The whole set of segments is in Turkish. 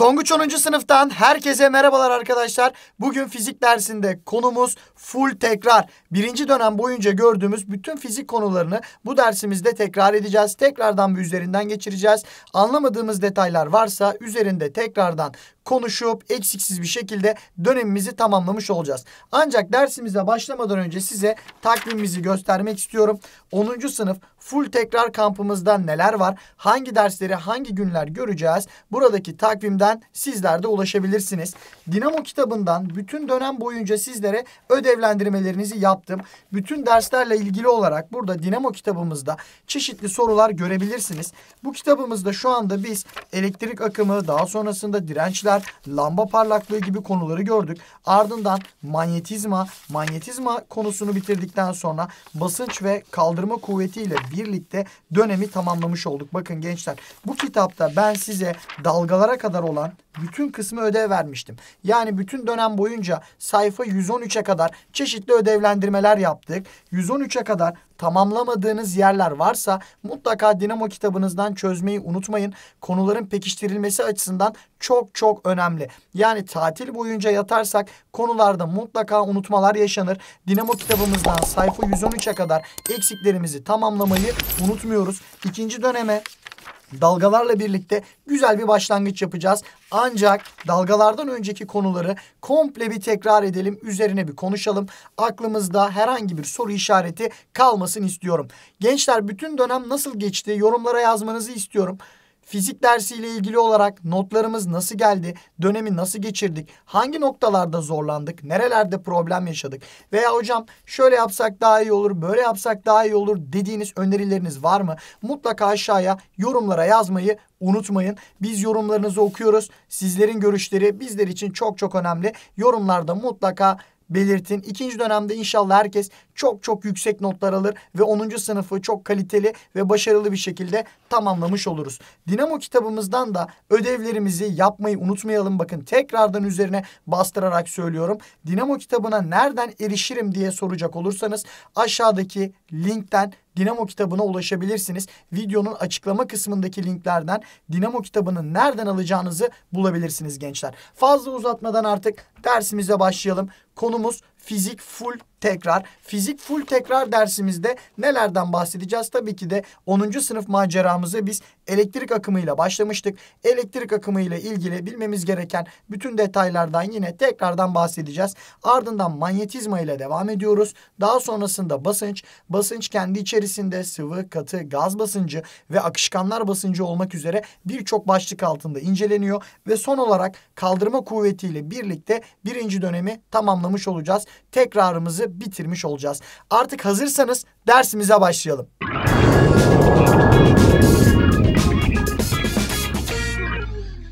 Tonguç 10. sınıftan herkese merhabalar arkadaşlar. Bugün fizik dersinde konumuz full tekrar. Birinci dönem boyunca gördüğümüz bütün fizik konularını bu dersimizde tekrar edeceğiz. Tekrardan bir üzerinden geçireceğiz. Anlamadığımız detaylar varsa üzerinde tekrardan konuşup eksiksiz bir şekilde dönemimizi tamamlamış olacağız. Ancak dersimize başlamadan önce size takvimimizi göstermek istiyorum. 10. sınıf full tekrar kampımızda neler var, hangi dersleri hangi günler göreceğiz buradaki takvimden sizler de ulaşabilirsiniz. Dinamo kitabından bütün dönem boyunca sizlere ödevlendirmelerinizi yaptım. Bütün derslerle ilgili olarak burada Dinamo kitabımızda çeşitli sorular görebilirsiniz. Bu kitabımızda şu anda biz elektrik akımı, daha sonrasında dirençler, lamba parlaklığı gibi konuları gördük. Ardından manyetizma, manyetizma konusunu bitirdikten sonra basınç ve kaldırma kuvvetiyle birlikte dönemi tamamlamış olduk. Bakın gençler bu kitapta ben size dalgalara kadar olan bütün kısmı ödev vermiştim. Yani bütün dönem boyunca sayfa 113'e kadar çeşitli ödevlendirmeler yaptık. 113'e kadar tamamlamadığınız yerler varsa mutlaka dinamo kitabınızdan çözmeyi unutmayın. Konuların pekiştirilmesi açısından çok çok önemli. Yani tatil boyunca yatarsak konularda mutlaka unutmalar yaşanır. Dinamo kitabımızdan sayfa 113'e kadar eksiklerimizi tamamlamayı unutmuyoruz. İkinci döneme dalgalarla birlikte güzel bir başlangıç yapacağız. Ancak dalgalardan önceki konuları komple bir tekrar edelim, üzerine bir konuşalım. Aklımızda herhangi bir soru işareti kalmasın istiyorum. Gençler bütün dönem nasıl geçti yorumlara yazmanızı istiyorum. Fizik dersiyle ilgili olarak notlarımız nasıl geldi? Dönemi nasıl geçirdik? Hangi noktalarda zorlandık? Nerelerde problem yaşadık? Veya hocam şöyle yapsak daha iyi olur, böyle yapsak daha iyi olur dediğiniz önerileriniz var mı? Mutlaka aşağıya yorumlara yazmayı unutmayın. Biz yorumlarınızı okuyoruz. Sizlerin görüşleri bizler için çok çok önemli. Yorumlarda mutlaka belirtin. İkinci dönemde inşallah herkes çok çok yüksek notlar alır ve 10. sınıfı çok kaliteli ve başarılı bir şekilde tamamlamış oluruz. Dinamo kitabımızdan da ödevlerimizi yapmayı unutmayalım. Bakın tekrardan üzerine bastırarak söylüyorum. Dinamo kitabına nereden erişirim diye soracak olursanız aşağıdaki linkten Dinamo kitabına ulaşabilirsiniz. Videonun açıklama kısmındaki linklerden Dinamo kitabını nereden alacağınızı bulabilirsiniz gençler. Fazla uzatmadan artık dersimize başlayalım. Konumuz fizik full tekrar. Fizik full tekrar dersimizde nelerden bahsedeceğiz? Tabii ki de 10. sınıf maceramızı biz elektrik akımıyla başlamıştık. Elektrik akımıyla ilgili bilmemiz gereken bütün detaylardan yine tekrardan bahsedeceğiz. Ardından manyetizma ile devam ediyoruz. Daha sonrasında basınç, basınç kendi içerisinde sıvı, katı, gaz basıncı ve akışkanlar basıncı olmak üzere birçok başlık altında inceleniyor ve son olarak kaldırma kuvvetiyle birlikte birinci dönemi tamamlamış olacağız. Tekrarımızı bitirmiş olacağız. Artık hazırsanız dersimize başlayalım.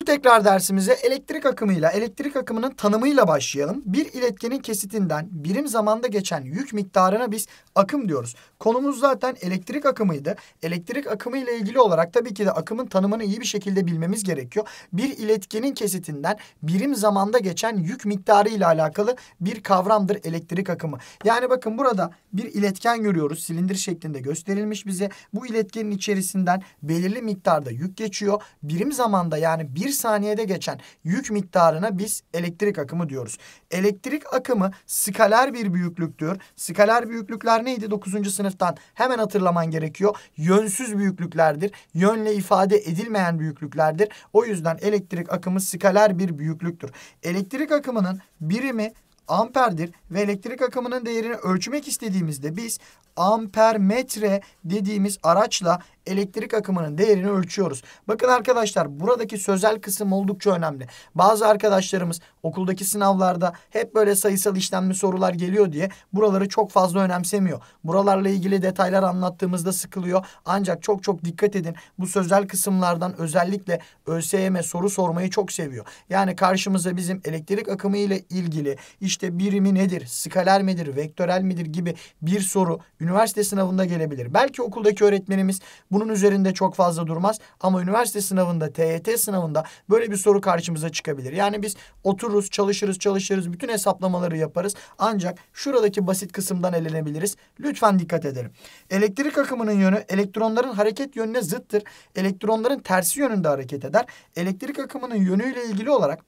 tekrar dersimize elektrik akımıyla, elektrik akımının tanımıyla başlayalım. Bir iletkenin kesitinden birim zamanda geçen yük miktarına biz akım diyoruz. Konumuz zaten elektrik akımıydı. Elektrik akımı ile ilgili olarak tabii ki de akımın tanımını iyi bir şekilde bilmemiz gerekiyor. Bir iletkenin kesitinden birim zamanda geçen yük miktarı ile alakalı bir kavramdır elektrik akımı. Yani bakın burada bir iletken görüyoruz. Silindir şeklinde gösterilmiş bize. Bu iletkenin içerisinden belirli miktarda yük geçiyor. Birim zamanda yani bir saniyede geçen yük miktarına biz elektrik akımı diyoruz. Elektrik akımı skaler bir büyüklüktür. Skaler büyüklükler neydi 9. sınıftan? Hemen hatırlaman gerekiyor. Yönsüz büyüklüklerdir. Yönle ifade edilmeyen büyüklüklerdir. O yüzden elektrik akımı skaler bir büyüklüktür. Elektrik akımının birimi amperdir ve elektrik akımının değerini ölçmek istediğimizde biz ampermetre dediğimiz araçla elektrik akımının değerini ölçüyoruz. Bakın arkadaşlar buradaki sözel kısım oldukça önemli. Bazı arkadaşlarımız okuldaki sınavlarda hep böyle sayısal işlemli sorular geliyor diye buraları çok fazla önemsemiyor. Buralarla ilgili detaylar anlattığımızda sıkılıyor. Ancak çok çok dikkat edin. Bu sözel kısımlardan özellikle ÖSYM soru sormayı çok seviyor. Yani karşımıza bizim elektrik akımı ile ilgili işte birimi nedir, skaler midir, vektörel midir gibi bir soru üniversite sınavında gelebilir. Belki okuldaki öğretmenimiz bu bunun üzerinde çok fazla durmaz. Ama üniversite sınavında, TYT sınavında böyle bir soru karşımıza çıkabilir. Yani biz otururuz, çalışırız, çalışırız. Bütün hesaplamaları yaparız. Ancak şuradaki basit kısımdan elenebiliriz. Lütfen dikkat edelim. Elektrik akımının yönü elektronların hareket yönüne zıttır. Elektronların tersi yönünde hareket eder. Elektrik akımının yönüyle ilgili olarak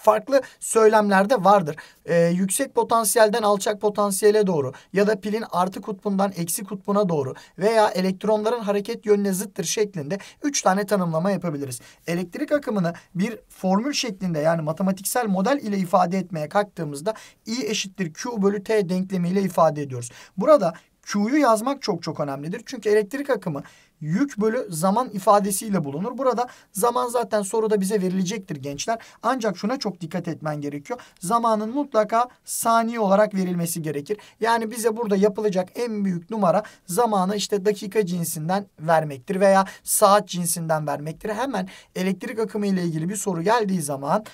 farklı söylemler de vardır. Ee, yüksek potansiyelden alçak potansiyele doğru ya da pilin artı kutbundan eksi kutbuna doğru veya elektronların hareket yönüne zıttır şeklinde üç tane tanımlama yapabiliriz. Elektrik akımını bir formül şeklinde yani matematiksel model ile ifade etmeye kalktığımızda I eşittir Q bölü T denklemiyle ifade ediyoruz. Burada Q'yu yazmak çok çok önemlidir. Çünkü elektrik akımı yük bölü zaman ifadesiyle bulunur. Burada zaman zaten soruda bize verilecektir gençler. Ancak şuna çok dikkat etmen gerekiyor. Zamanın mutlaka saniye olarak verilmesi gerekir. Yani bize burada yapılacak en büyük numara zamanı işte dakika cinsinden vermektir veya saat cinsinden vermektir. Hemen elektrik akımı ile ilgili bir soru geldiği zaman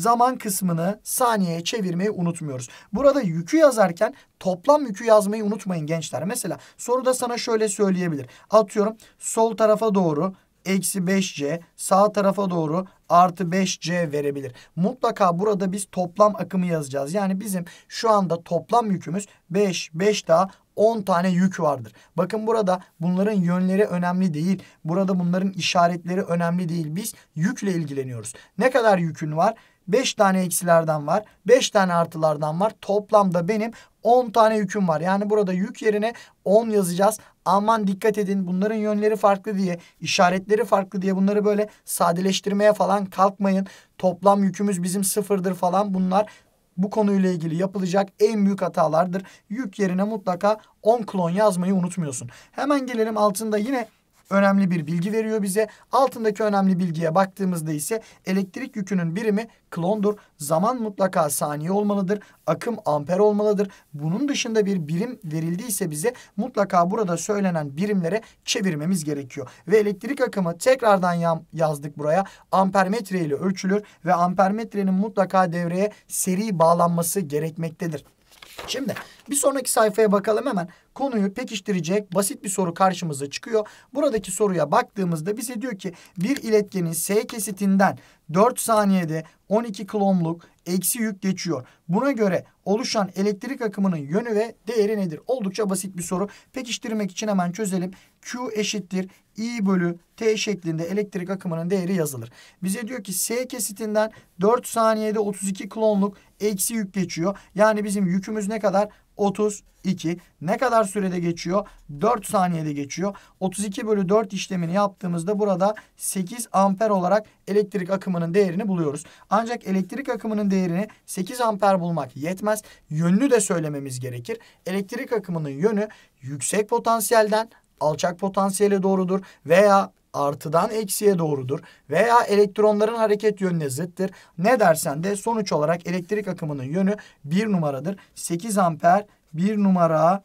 zaman kısmını saniyeye çevirmeyi unutmuyoruz. Burada yükü yazarken toplam yükü yazmayı unutmayın gençler. Mesela soruda sana şöyle söyleyebilir. Atıyorum sol tarafa doğru eksi 5c sağ tarafa doğru artı 5c verebilir. Mutlaka burada biz toplam akımı yazacağız. Yani bizim şu anda toplam yükümüz 5, 5 daha 10 tane yük vardır. Bakın burada bunların yönleri önemli değil. Burada bunların işaretleri önemli değil. Biz yükle ilgileniyoruz. Ne kadar yükün var? 5 tane eksilerden var. 5 tane artılardan var. Toplamda benim 10 tane yüküm var. Yani burada yük yerine 10 yazacağız. Aman dikkat edin bunların yönleri farklı diye, işaretleri farklı diye bunları böyle sadeleştirmeye falan kalkmayın. Toplam yükümüz bizim sıfırdır falan bunlar bu konuyla ilgili yapılacak en büyük hatalardır. Yük yerine mutlaka 10 klon yazmayı unutmuyorsun. Hemen gelelim altında yine önemli bir bilgi veriyor bize. Altındaki önemli bilgiye baktığımızda ise elektrik yükünün birimi klondur. Zaman mutlaka saniye olmalıdır. Akım amper olmalıdır. Bunun dışında bir birim verildiyse bize mutlaka burada söylenen birimlere çevirmemiz gerekiyor. Ve elektrik akımı tekrardan yazdık buraya. Ampermetre ile ölçülür ve ampermetrenin mutlaka devreye seri bağlanması gerekmektedir. Şimdi bir sonraki sayfaya bakalım hemen. Konuyu pekiştirecek basit bir soru karşımıza çıkıyor. Buradaki soruya baktığımızda bize diyor ki bir iletkenin S kesitinden 4 saniyede 12 klomluk eksi yük geçiyor. Buna göre oluşan elektrik akımının yönü ve değeri nedir? Oldukça basit bir soru. Pekiştirmek için hemen çözelim. Q eşittir I bölü T şeklinde elektrik akımının değeri yazılır. Bize diyor ki S kesitinden 4 saniyede 32 klonluk eksi yük geçiyor. Yani bizim yükümüz ne kadar? 32. Ne kadar sürede geçiyor? 4 saniyede geçiyor. 32 bölü 4 işlemini yaptığımızda burada 8 amper olarak elektrik akımının değerini buluyoruz. Ancak elektrik akımının değerini 8 amper bulmak yetmez. Yönünü de söylememiz gerekir. Elektrik akımının yönü yüksek potansiyelden alçak potansiyele doğrudur veya artıdan eksiye doğrudur veya elektronların hareket yönüne zıttır. Ne dersen de sonuç olarak elektrik akımının yönü bir numaradır. 8 amper bir numara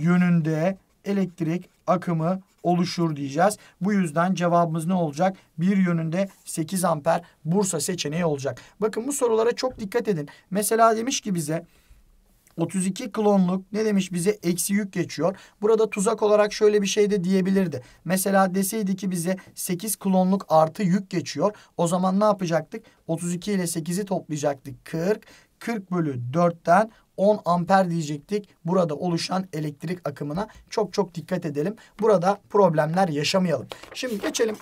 yönünde elektrik akımı oluşur diyeceğiz. Bu yüzden cevabımız ne olacak? Bir yönünde 8 amper Bursa seçeneği olacak. Bakın bu sorulara çok dikkat edin. Mesela demiş ki bize 32 klonluk ne demiş bize eksi yük geçiyor. Burada tuzak olarak şöyle bir şey de diyebilirdi. Mesela deseydi ki bize 8 klonluk artı yük geçiyor. O zaman ne yapacaktık? 32 ile 8'i toplayacaktık 40. 40 bölü 4'ten 10 amper diyecektik. Burada oluşan elektrik akımına çok çok dikkat edelim. Burada problemler yaşamayalım. Şimdi geçelim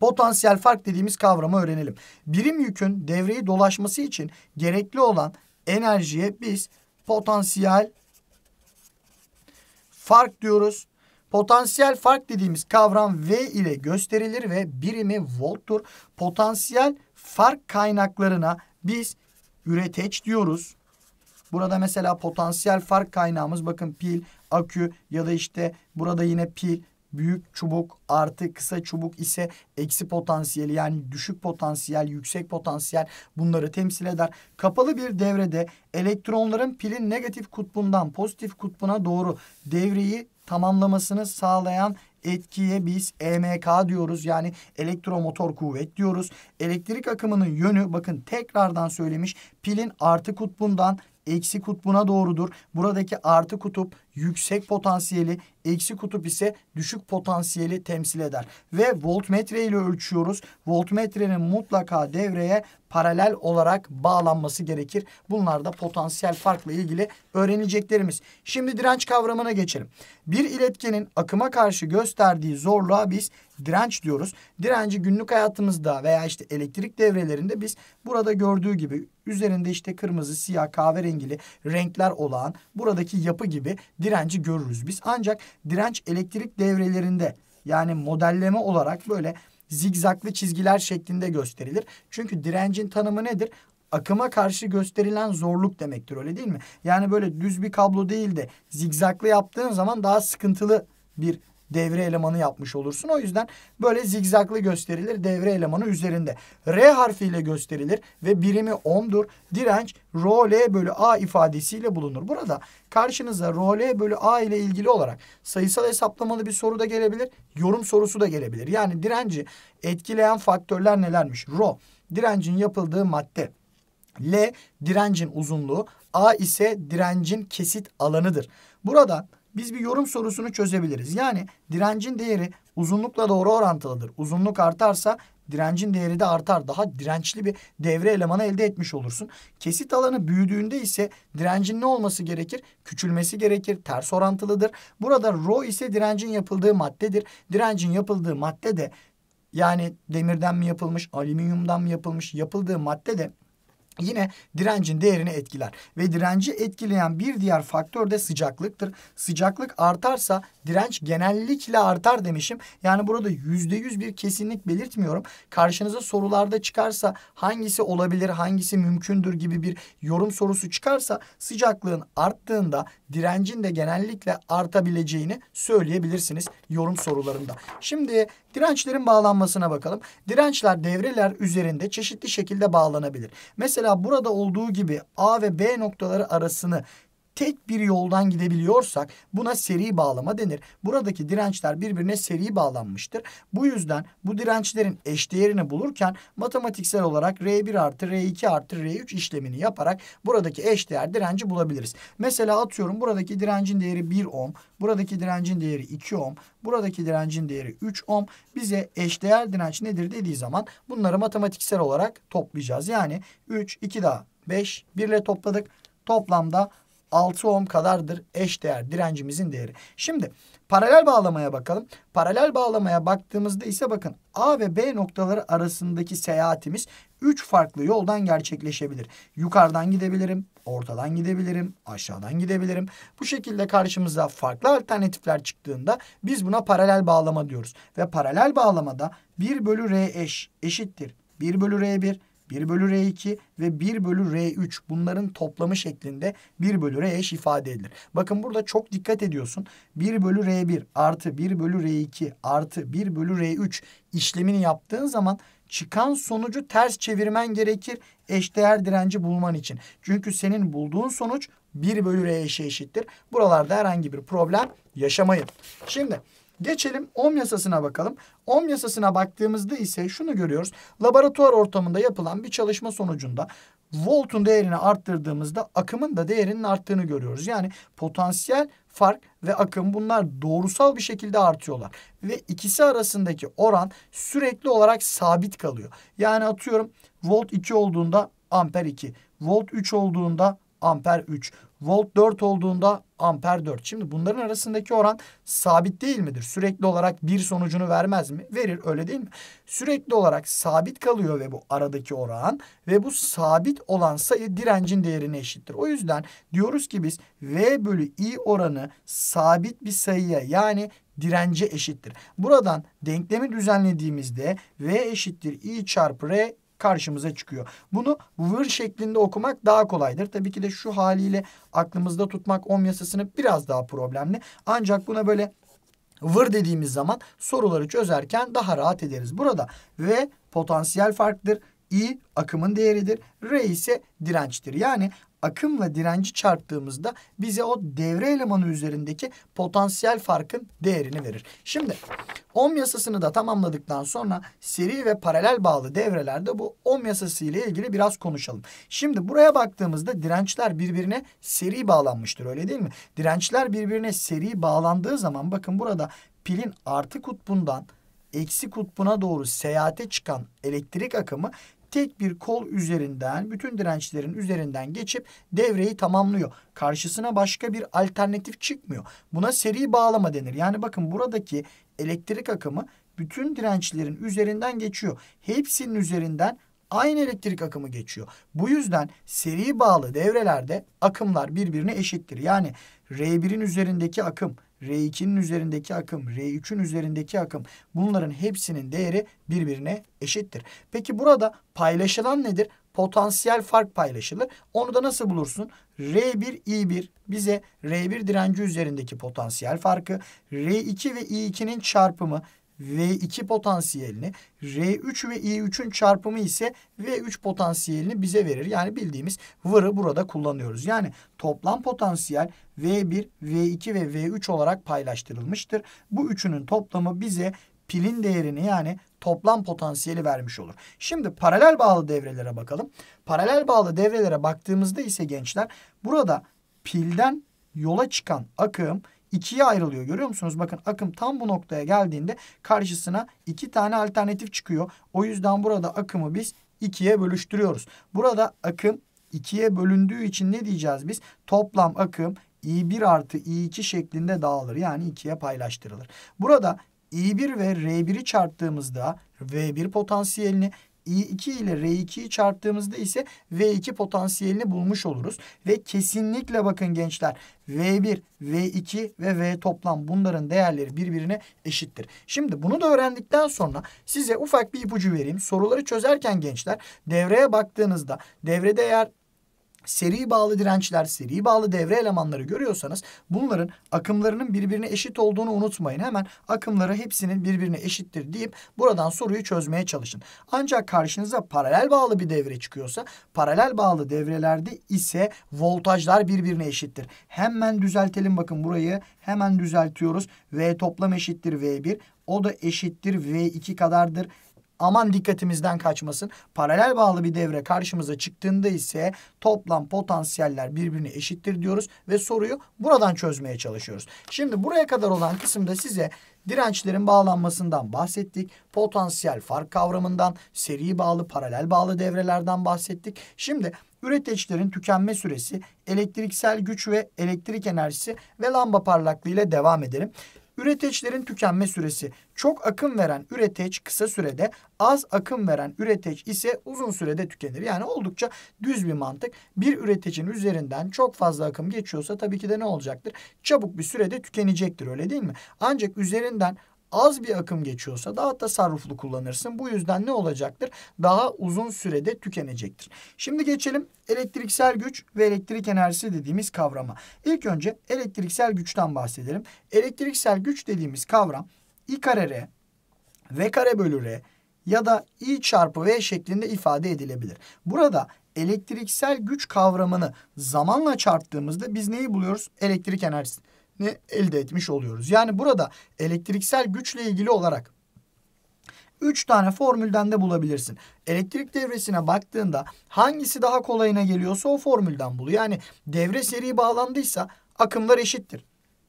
potansiyel fark dediğimiz kavramı öğrenelim. Birim yükün devreyi dolaşması için gerekli olan enerjiye biz potansiyel fark diyoruz. Potansiyel fark dediğimiz kavram V ile gösterilir ve birimi volttur. Potansiyel fark kaynaklarına biz üreteç diyoruz. Burada mesela potansiyel fark kaynağımız bakın pil, akü ya da işte burada yine pil, büyük çubuk artı kısa çubuk ise eksi potansiyeli yani düşük potansiyel, yüksek potansiyel bunları temsil eder. Kapalı bir devrede elektronların pilin negatif kutbundan pozitif kutbuna doğru devreyi tamamlamasını sağlayan etkiye biz EMK diyoruz. Yani elektromotor kuvvet diyoruz. Elektrik akımının yönü bakın tekrardan söylemiş. Pilin artı kutbundan eksi kutbuna doğrudur. Buradaki artı kutup yüksek potansiyeli, eksi kutup ise düşük potansiyeli temsil eder. Ve voltmetre ile ölçüyoruz. Voltmetrenin mutlaka devreye paralel olarak bağlanması gerekir. Bunlar da potansiyel farkla ilgili öğreneceklerimiz. Şimdi direnç kavramına geçelim. Bir iletkenin akıma karşı gösterdiği zorluğa biz direnç diyoruz. Direnci günlük hayatımızda veya işte elektrik devrelerinde biz burada gördüğü gibi üzerinde işte kırmızı, siyah, kahverengili renkler olan buradaki yapı gibi direnci görürüz biz. Ancak direnç elektrik devrelerinde yani modelleme olarak böyle zigzaklı çizgiler şeklinde gösterilir. Çünkü direncin tanımı nedir? akıma karşı gösterilen zorluk demektir öyle değil mi? Yani böyle düz bir kablo değil de zigzaklı yaptığın zaman daha sıkıntılı bir devre elemanı yapmış olursun. O yüzden böyle zigzaklı gösterilir devre elemanı üzerinde. R harfiyle gösterilir ve birimi ohmdur. Direnç rho L bölü A ifadesiyle bulunur. Burada karşınıza rho L bölü A ile ilgili olarak sayısal hesaplamalı bir soru da gelebilir. Yorum sorusu da gelebilir. Yani direnci etkileyen faktörler nelermiş? Rho direncin yapıldığı madde. L direncin uzunluğu, A ise direncin kesit alanıdır. Burada biz bir yorum sorusunu çözebiliriz. Yani direncin değeri uzunlukla doğru orantılıdır. Uzunluk artarsa direncin değeri de artar. Daha dirençli bir devre elemanı elde etmiş olursun. Kesit alanı büyüdüğünde ise direncin ne olması gerekir? Küçülmesi gerekir. Ters orantılıdır. Burada rho ise direncin yapıldığı maddedir. Direncin yapıldığı madde de yani demirden mi yapılmış, alüminyumdan mı yapılmış yapıldığı madde de yine direncin değerini etkiler. Ve direnci etkileyen bir diğer faktör de sıcaklıktır. Sıcaklık artarsa direnç genellikle artar demişim. Yani burada yüzde yüz bir kesinlik belirtmiyorum. Karşınıza sorularda çıkarsa hangisi olabilir, hangisi mümkündür gibi bir yorum sorusu çıkarsa sıcaklığın arttığında direncin de genellikle artabileceğini söyleyebilirsiniz yorum sorularında. Şimdi Dirençlerin bağlanmasına bakalım. Dirençler devreler üzerinde çeşitli şekilde bağlanabilir. Mesela burada olduğu gibi A ve B noktaları arasını tek bir yoldan gidebiliyorsak buna seri bağlama denir. Buradaki dirençler birbirine seri bağlanmıştır. Bu yüzden bu dirençlerin eşdeğerini bulurken matematiksel olarak R1 artı R2 artı R3 işlemini yaparak buradaki eşdeğer direnci bulabiliriz. Mesela atıyorum buradaki direncin değeri 1 ohm, buradaki direncin değeri 2 ohm, buradaki direncin değeri 3 ohm. Bize eşdeğer direnç nedir dediği zaman bunları matematiksel olarak toplayacağız. Yani 3, 2 daha 5, 1 ile topladık. Toplamda 6 ohm kadardır eş değer direncimizin değeri. Şimdi paralel bağlamaya bakalım. Paralel bağlamaya baktığımızda ise bakın A ve B noktaları arasındaki seyahatimiz 3 farklı yoldan gerçekleşebilir. Yukarıdan gidebilirim, ortadan gidebilirim, aşağıdan gidebilirim. Bu şekilde karşımıza farklı alternatifler çıktığında biz buna paralel bağlama diyoruz. Ve paralel bağlamada 1 bölü R eş eşittir 1 bölü R1 1 bölü R2 ve 1 bölü R3 bunların toplamı şeklinde 1 bölü R eş ifade edilir. Bakın burada çok dikkat ediyorsun. 1 bölü R1 artı 1 bölü R2 artı 1 bölü R3 işlemini yaptığın zaman çıkan sonucu ters çevirmen gerekir eşdeğer direnci bulman için. Çünkü senin bulduğun sonuç 1 bölü R eşe eşittir. Buralarda herhangi bir problem yaşamayın. Şimdi Geçelim Ohm yasasına bakalım. Ohm yasasına baktığımızda ise şunu görüyoruz. Laboratuvar ortamında yapılan bir çalışma sonucunda voltun değerini arttırdığımızda akımın da değerinin arttığını görüyoruz. Yani potansiyel fark ve akım bunlar doğrusal bir şekilde artıyorlar. Ve ikisi arasındaki oran sürekli olarak sabit kalıyor. Yani atıyorum volt 2 olduğunda amper 2, volt 3 olduğunda amper 3, Volt 4 olduğunda amper 4. Şimdi bunların arasındaki oran sabit değil midir? Sürekli olarak bir sonucunu vermez mi? Verir öyle değil mi? Sürekli olarak sabit kalıyor ve bu aradaki oran ve bu sabit olan sayı direncin değerine eşittir. O yüzden diyoruz ki biz V bölü I oranı sabit bir sayıya yani dirence eşittir. Buradan denklemi düzenlediğimizde V eşittir I çarpı R karşımıza çıkıyor. Bunu vır şeklinde okumak daha kolaydır. Tabii ki de şu haliyle aklımızda tutmak om yasasını biraz daha problemli. Ancak buna böyle vır dediğimiz zaman soruları çözerken daha rahat ederiz. Burada ve potansiyel farktır. I akımın değeridir. R ise dirençtir. Yani akımla direnci çarptığımızda bize o devre elemanı üzerindeki potansiyel farkın değerini verir. Şimdi ohm yasasını da tamamladıktan sonra seri ve paralel bağlı devrelerde bu ohm yasası ile ilgili biraz konuşalım. Şimdi buraya baktığımızda dirençler birbirine seri bağlanmıştır öyle değil mi? Dirençler birbirine seri bağlandığı zaman bakın burada pilin artı kutbundan eksi kutbuna doğru seyahate çıkan elektrik akımı tek bir kol üzerinden bütün dirençlerin üzerinden geçip devreyi tamamlıyor. Karşısına başka bir alternatif çıkmıyor. Buna seri bağlama denir. Yani bakın buradaki elektrik akımı bütün dirençlerin üzerinden geçiyor. Hepsinin üzerinden aynı elektrik akımı geçiyor. Bu yüzden seri bağlı devrelerde akımlar birbirine eşittir. Yani R1'in üzerindeki akım R2'nin üzerindeki akım, R3'ün üzerindeki akım bunların hepsinin değeri birbirine eşittir. Peki burada paylaşılan nedir? Potansiyel fark paylaşılır. Onu da nasıl bulursun? R1, I1 bize R1 direnci üzerindeki potansiyel farkı, R2 ve I2'nin çarpımı V2 potansiyelini, R3 ve I3'ün çarpımı ise V3 potansiyelini bize verir. Yani bildiğimiz varı burada kullanıyoruz. Yani toplam potansiyel V1, V2 ve V3 olarak paylaştırılmıştır. Bu üçünün toplamı bize pilin değerini yani toplam potansiyeli vermiş olur. Şimdi paralel bağlı devrelere bakalım. Paralel bağlı devrelere baktığımızda ise gençler burada pilden yola çıkan akım ikiye ayrılıyor. Görüyor musunuz? Bakın akım tam bu noktaya geldiğinde karşısına iki tane alternatif çıkıyor. O yüzden burada akımı biz ikiye bölüştürüyoruz. Burada akım ikiye bölündüğü için ne diyeceğiz biz? Toplam akım i1 artı i2 şeklinde dağılır. Yani ikiye paylaştırılır. Burada i1 ve r1'i çarptığımızda v1 potansiyelini i2 ile r2'yi çarptığımızda ise v2 potansiyelini bulmuş oluruz. Ve kesinlikle bakın gençler v1, v2 ve v toplam bunların değerleri birbirine eşittir. Şimdi bunu da öğrendikten sonra size ufak bir ipucu vereyim. Soruları çözerken gençler devreye baktığınızda devrede eğer seri bağlı dirençler, seri bağlı devre elemanları görüyorsanız bunların akımlarının birbirine eşit olduğunu unutmayın. Hemen akımları hepsinin birbirine eşittir deyip buradan soruyu çözmeye çalışın. Ancak karşınıza paralel bağlı bir devre çıkıyorsa paralel bağlı devrelerde ise voltajlar birbirine eşittir. Hemen düzeltelim bakın burayı hemen düzeltiyoruz. V toplam eşittir V1 o da eşittir V2 kadardır. Aman dikkatimizden kaçmasın. Paralel bağlı bir devre karşımıza çıktığında ise toplam potansiyeller birbirini eşittir diyoruz ve soruyu buradan çözmeye çalışıyoruz. Şimdi buraya kadar olan kısımda size Dirençlerin bağlanmasından bahsettik. Potansiyel fark kavramından, seri bağlı, paralel bağlı devrelerden bahsettik. Şimdi üreteçlerin tükenme süresi, elektriksel güç ve elektrik enerjisi ve lamba parlaklığı ile devam edelim. Üreteçlerin tükenme süresi. Çok akım veren üreteç kısa sürede, az akım veren üreteç ise uzun sürede tükenir. Yani oldukça düz bir mantık. Bir üretecin üzerinden çok fazla akım geçiyorsa tabii ki de ne olacaktır? Çabuk bir sürede tükenecektir öyle değil mi? Ancak üzerinden az bir akım geçiyorsa daha da tasarruflu kullanırsın. Bu yüzden ne olacaktır? Daha uzun sürede tükenecektir. Şimdi geçelim elektriksel güç ve elektrik enerjisi dediğimiz kavrama. İlk önce elektriksel güçten bahsedelim. Elektriksel güç dediğimiz kavram I kare R, V kare bölü R ya da I çarpı V şeklinde ifade edilebilir. Burada elektriksel güç kavramını zamanla çarptığımızda biz neyi buluyoruz? Elektrik enerjisi elde etmiş oluyoruz. Yani burada elektriksel güçle ilgili olarak 3 tane formülden de bulabilirsin. Elektrik devresine baktığında hangisi daha kolayına geliyorsa o formülden bul. Yani devre seri bağlandıysa akımlar eşittir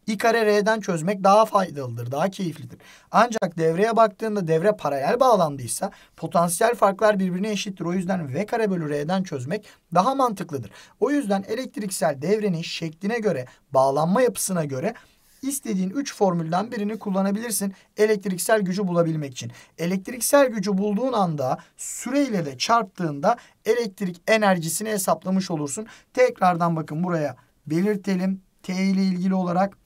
i kare r'den çözmek daha faydalıdır, daha keyiflidir. Ancak devreye baktığında devre paralel bağlandıysa potansiyel farklar birbirine eşittir. O yüzden v kare bölü r'den çözmek daha mantıklıdır. O yüzden elektriksel devrenin şekline göre, bağlanma yapısına göre istediğin 3 formülden birini kullanabilirsin elektriksel gücü bulabilmek için. Elektriksel gücü bulduğun anda süreyle de çarptığında elektrik enerjisini hesaplamış olursun. Tekrardan bakın buraya belirtelim. T ile ilgili olarak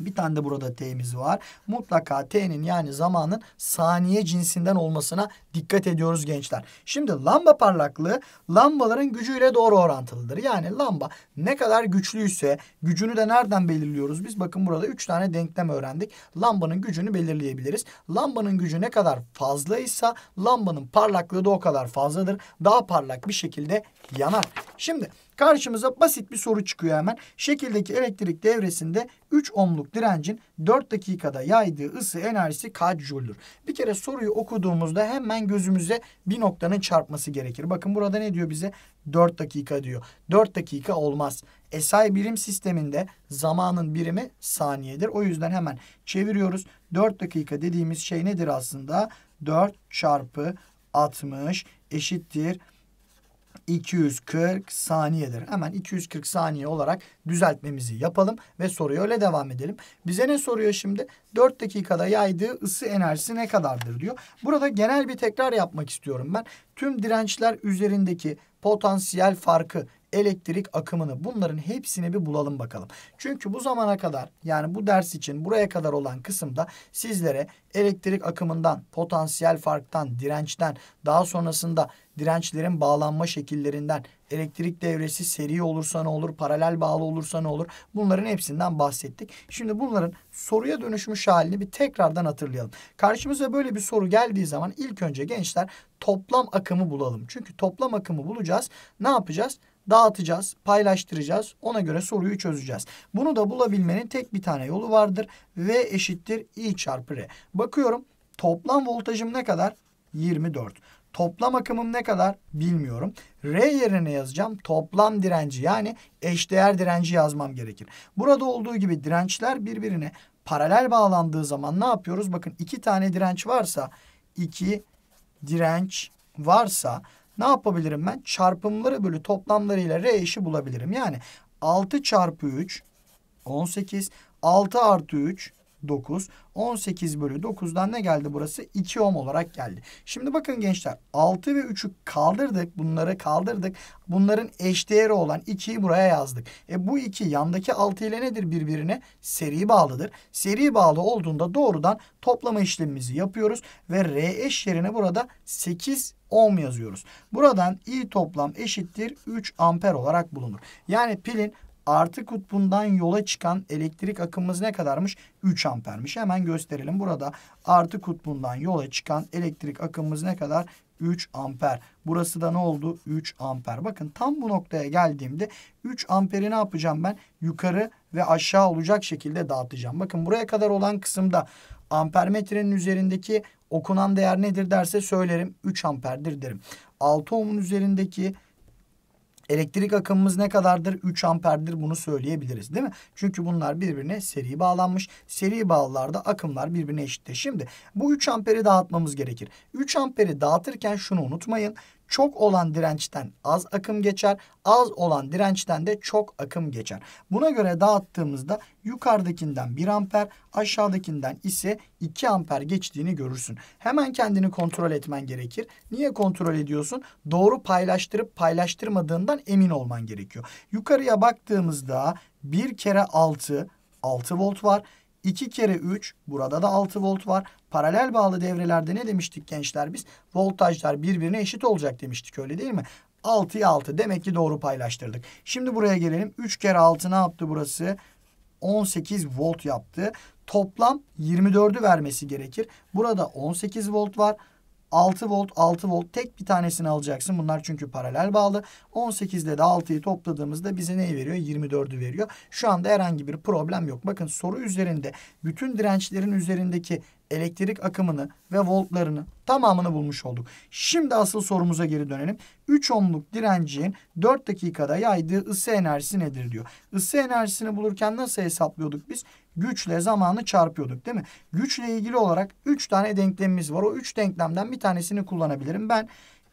bir tane de burada t'miz var. Mutlaka t'nin yani zamanın saniye cinsinden olmasına dikkat ediyoruz gençler. Şimdi lamba parlaklığı lambaların gücüyle doğru orantılıdır. Yani lamba ne kadar güçlüyse gücünü de nereden belirliyoruz? Biz bakın burada 3 tane denklem öğrendik. Lambanın gücünü belirleyebiliriz. Lambanın gücü ne kadar fazlaysa lambanın parlaklığı da o kadar fazladır. Daha parlak bir şekilde yanar. Şimdi Karşımıza basit bir soru çıkıyor hemen. Şekildeki elektrik devresinde 3 ohmluk direncin 4 dakikada yaydığı ısı enerjisi kaç jüldür? Bir kere soruyu okuduğumuzda hemen gözümüze bir noktanın çarpması gerekir. Bakın burada ne diyor bize? 4 dakika diyor. 4 dakika olmaz. SI birim sisteminde zamanın birimi saniyedir. O yüzden hemen çeviriyoruz. 4 dakika dediğimiz şey nedir aslında? 4 çarpı 60 eşittir 240 saniyedir. Hemen 240 saniye olarak düzeltmemizi yapalım ve soruya öyle devam edelim. Bize ne soruyor şimdi? 4 dakikada yaydığı ısı enerjisi ne kadardır diyor. Burada genel bir tekrar yapmak istiyorum ben. Tüm dirençler üzerindeki potansiyel farkı elektrik akımını bunların hepsini bir bulalım bakalım. Çünkü bu zamana kadar yani bu ders için buraya kadar olan kısımda sizlere elektrik akımından, potansiyel farktan, dirençten, daha sonrasında dirençlerin bağlanma şekillerinden, elektrik devresi seri olursa ne olur, paralel bağlı olursa ne olur bunların hepsinden bahsettik. Şimdi bunların soruya dönüşmüş halini bir tekrardan hatırlayalım. Karşımıza böyle bir soru geldiği zaman ilk önce gençler toplam akımı bulalım. Çünkü toplam akımı bulacağız. Ne yapacağız? dağıtacağız, paylaştıracağız. Ona göre soruyu çözeceğiz. Bunu da bulabilmenin tek bir tane yolu vardır. V eşittir I çarpı R. Bakıyorum toplam voltajım ne kadar? 24. Toplam akımım ne kadar bilmiyorum. R yerine yazacağım toplam direnci yani eşdeğer direnci yazmam gerekir. Burada olduğu gibi dirençler birbirine paralel bağlandığı zaman ne yapıyoruz? Bakın iki tane direnç varsa iki direnç varsa ne yapabilirim ben? Çarpımları bölü toplamlarıyla R eşi bulabilirim. Yani 6 çarpı 3 18. 6 artı 3 9. 18 bölü 9'dan ne geldi burası? 2 ohm olarak geldi. Şimdi bakın gençler 6 ve 3'ü kaldırdık. Bunları kaldırdık. Bunların eşdeğeri olan 2'yi buraya yazdık. E bu 2 yandaki 6 ile nedir birbirine? Seri bağlıdır. Seri bağlı olduğunda doğrudan toplama işlemimizi yapıyoruz. Ve R eş yerine burada 8 ohm yazıyoruz. Buradan I toplam eşittir 3 amper olarak bulunur. Yani pilin artı kutbundan yola çıkan elektrik akımımız ne kadarmış? 3 ampermiş. Hemen gösterelim. Burada artı kutbundan yola çıkan elektrik akımımız ne kadar? 3 amper. Burası da ne oldu? 3 amper. Bakın tam bu noktaya geldiğimde 3 amperi ne yapacağım ben? Yukarı ve aşağı olacak şekilde dağıtacağım. Bakın buraya kadar olan kısımda ampermetrenin üzerindeki okunan değer nedir derse söylerim. 3 amperdir derim. 6 ohmun üzerindeki Elektrik akımımız ne kadardır? 3 amperdir bunu söyleyebiliriz değil mi? Çünkü bunlar birbirine seri bağlanmış. Seri bağlılarda akımlar birbirine eşittir. Şimdi bu 3 amperi dağıtmamız gerekir. 3 amperi dağıtırken şunu unutmayın çok olan dirençten az akım geçer, az olan dirençten de çok akım geçer. Buna göre dağıttığımızda yukarıdakinden 1 amper, aşağıdakinden ise 2 amper geçtiğini görürsün. Hemen kendini kontrol etmen gerekir. Niye kontrol ediyorsun? Doğru paylaştırıp paylaştırmadığından emin olman gerekiyor. Yukarıya baktığımızda 1 kere 6, 6 volt var. 2 kere 3 burada da 6 volt var. Paralel bağlı devrelerde ne demiştik gençler biz? Voltajlar birbirine eşit olacak demiştik öyle değil mi? 6'ya 6 demek ki doğru paylaştırdık. Şimdi buraya gelelim. 3 kere 6 ne yaptı burası? 18 volt yaptı. Toplam 24'ü vermesi gerekir. Burada 18 volt var. 6 volt 6 volt tek bir tanesini alacaksın. Bunlar çünkü paralel bağlı. 18 ile de 6'yı topladığımızda bize neyi veriyor? 24'ü veriyor. Şu anda herhangi bir problem yok. Bakın soru üzerinde bütün dirençlerin üzerindeki elektrik akımını ve voltlarını tamamını bulmuş olduk. Şimdi asıl sorumuza geri dönelim. 3 ohmluk direncin 4 dakikada yaydığı ısı enerjisi nedir diyor. Isı enerjisini bulurken nasıl hesaplıyorduk biz? Güçle zamanı çarpıyorduk değil mi? Güçle ilgili olarak 3 tane denklemimiz var. O 3 denklemden bir tanesini kullanabilirim. Ben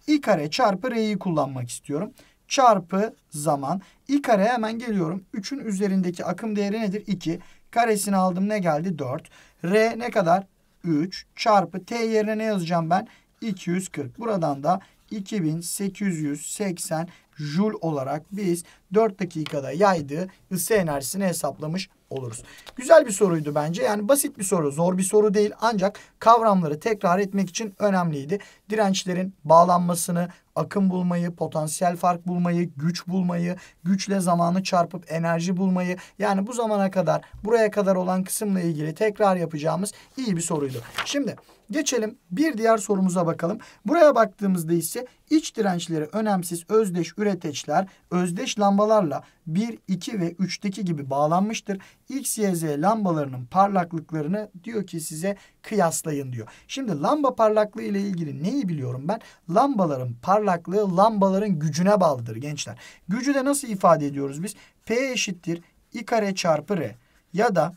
i kare çarpı r'yi kullanmak istiyorum çarpı zaman. i kare hemen geliyorum. 3'ün üzerindeki akım değeri nedir? 2. Karesini aldım ne geldi? 4. R ne kadar? 3 çarpı t yerine ne yazacağım ben? 240. Buradan da 2880 jul olarak biz 4 dakikada yaydığı ısı enerjisini hesaplamış oluruz. Güzel bir soruydu bence. Yani basit bir soru, zor bir soru değil ancak kavramları tekrar etmek için önemliydi. Dirençlerin bağlanmasını, akım bulmayı, potansiyel fark bulmayı, güç bulmayı, güçle zamanı çarpıp enerji bulmayı yani bu zamana kadar buraya kadar olan kısımla ilgili tekrar yapacağımız iyi bir soruydu. Şimdi Geçelim bir diğer sorumuza bakalım. Buraya baktığımızda ise iç dirençleri önemsiz özdeş üreteçler özdeş lambalarla 1, 2 ve 3'teki gibi bağlanmıştır. X, Y, Z lambalarının parlaklıklarını diyor ki size kıyaslayın diyor. Şimdi lamba parlaklığı ile ilgili neyi biliyorum ben? Lambaların parlaklığı lambaların gücüne bağlıdır gençler. Gücü de nasıl ifade ediyoruz biz? P eşittir i kare çarpı R ya da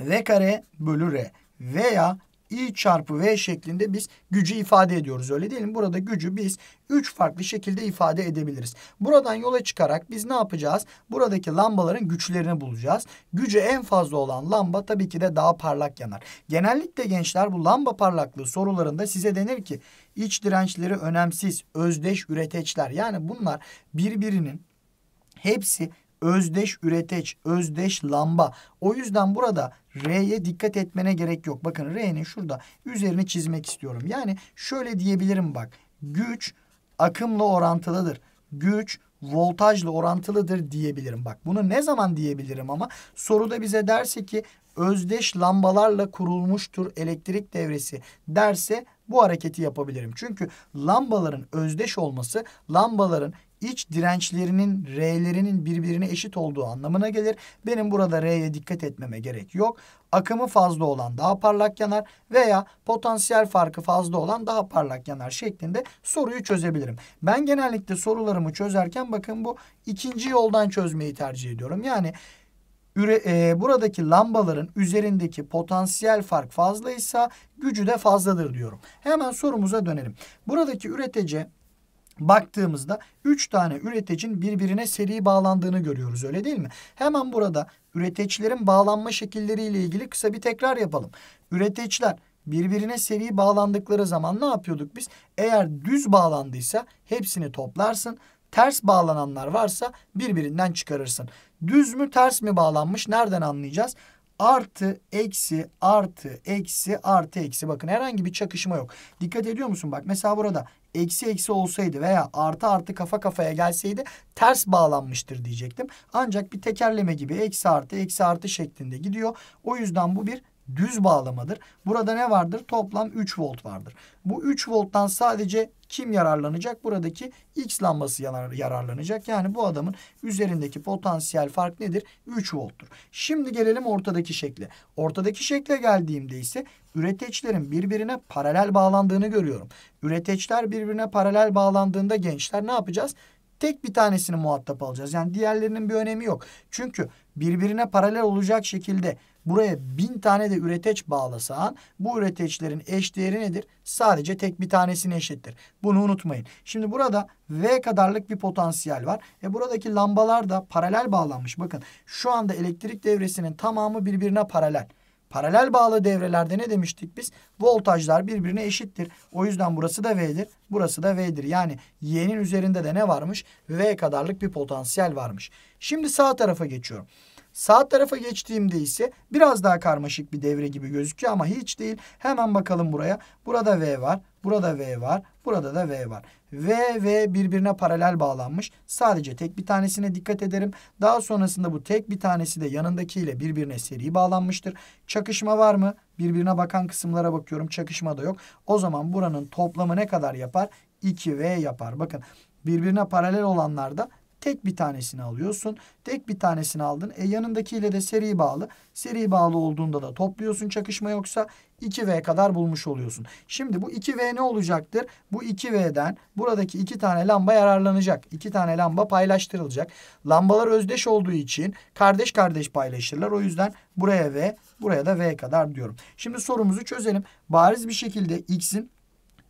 V kare bölü R veya I çarpı V şeklinde biz gücü ifade ediyoruz öyle değil mi? Burada gücü biz 3 farklı şekilde ifade edebiliriz. Buradan yola çıkarak biz ne yapacağız? Buradaki lambaların güçlerini bulacağız. Gücü en fazla olan lamba tabii ki de daha parlak yanar. Genellikle gençler bu lamba parlaklığı sorularında size denir ki iç dirençleri önemsiz, özdeş üreteçler. Yani bunlar birbirinin hepsi özdeş üreteç, özdeş lamba. O yüzden burada R'ye dikkat etmene gerek yok. Bakın R'nin şurada üzerine çizmek istiyorum. Yani şöyle diyebilirim bak. Güç akımla orantılıdır. Güç voltajla orantılıdır diyebilirim. Bak bunu ne zaman diyebilirim ama soruda bize derse ki özdeş lambalarla kurulmuştur elektrik devresi derse bu hareketi yapabilirim. Çünkü lambaların özdeş olması lambaların iç dirençlerinin R'lerinin birbirine eşit olduğu anlamına gelir. Benim burada R'ye dikkat etmeme gerek yok. Akımı fazla olan daha parlak yanar veya potansiyel farkı fazla olan daha parlak yanar şeklinde soruyu çözebilirim. Ben genellikle sorularımı çözerken bakın bu ikinci yoldan çözmeyi tercih ediyorum. Yani e, buradaki lambaların üzerindeki potansiyel fark fazlaysa gücü de fazladır diyorum. Hemen sorumuza dönelim. Buradaki üretece baktığımızda 3 tane üretecin birbirine seri bağlandığını görüyoruz öyle değil mi? Hemen burada üreticilerin bağlanma şekilleriyle ilgili kısa bir tekrar yapalım. Üreticiler birbirine seri bağlandıkları zaman ne yapıyorduk biz? Eğer düz bağlandıysa hepsini toplarsın. Ters bağlananlar varsa birbirinden çıkarırsın. Düz mü ters mi bağlanmış nereden anlayacağız? artı eksi artı eksi artı eksi bakın herhangi bir çakışma yok. Dikkat ediyor musun bak mesela burada eksi eksi olsaydı veya artı artı kafa kafaya gelseydi ters bağlanmıştır diyecektim. Ancak bir tekerleme gibi eksi artı eksi artı şeklinde gidiyor. O yüzden bu bir düz bağlamadır. Burada ne vardır? Toplam 3 volt vardır. Bu 3 volttan sadece kim yararlanacak? Buradaki X lambası yararlanacak. Yani bu adamın üzerindeki potansiyel fark nedir? 3 volttur. Şimdi gelelim ortadaki şekle. Ortadaki şekle geldiğimde ise üreticilerin birbirine paralel bağlandığını görüyorum. Üreticiler birbirine paralel bağlandığında gençler ne yapacağız? Tek bir tanesini muhatap alacağız. Yani diğerlerinin bir önemi yok. Çünkü birbirine paralel olacak şekilde buraya bin tane de üreteç bağlasan bu üreteçlerin eş değeri nedir? Sadece tek bir tanesini eşittir. Bunu unutmayın. Şimdi burada V kadarlık bir potansiyel var. E buradaki lambalar da paralel bağlanmış. Bakın şu anda elektrik devresinin tamamı birbirine paralel. Paralel bağlı devrelerde ne demiştik biz? Voltajlar birbirine eşittir. O yüzden burası da V'dir. Burası da V'dir. Yani Y'nin üzerinde de ne varmış? V kadarlık bir potansiyel varmış. Şimdi sağ tarafa geçiyorum. Sağ tarafa geçtiğimde ise biraz daha karmaşık bir devre gibi gözüküyor ama hiç değil. Hemen bakalım buraya. Burada V var. Burada V var. Burada da V var. V ve birbirine paralel bağlanmış. Sadece tek bir tanesine dikkat ederim. Daha sonrasında bu tek bir tanesi de yanındakiyle birbirine seri bağlanmıştır. Çakışma var mı? Birbirine bakan kısımlara bakıyorum. Çakışma da yok. O zaman buranın toplamı ne kadar yapar? 2V yapar. Bakın birbirine paralel olanlarda Tek bir tanesini alıyorsun. Tek bir tanesini aldın. E yanındakiyle de seri bağlı. Seri bağlı olduğunda da topluyorsun çakışma yoksa 2V kadar bulmuş oluyorsun. Şimdi bu 2V ne olacaktır? Bu 2V'den buradaki 2 tane lamba yararlanacak. 2 tane lamba paylaştırılacak. Lambalar özdeş olduğu için kardeş kardeş paylaşırlar. O yüzden buraya V, buraya da V kadar diyorum. Şimdi sorumuzu çözelim. Bariz bir şekilde X'in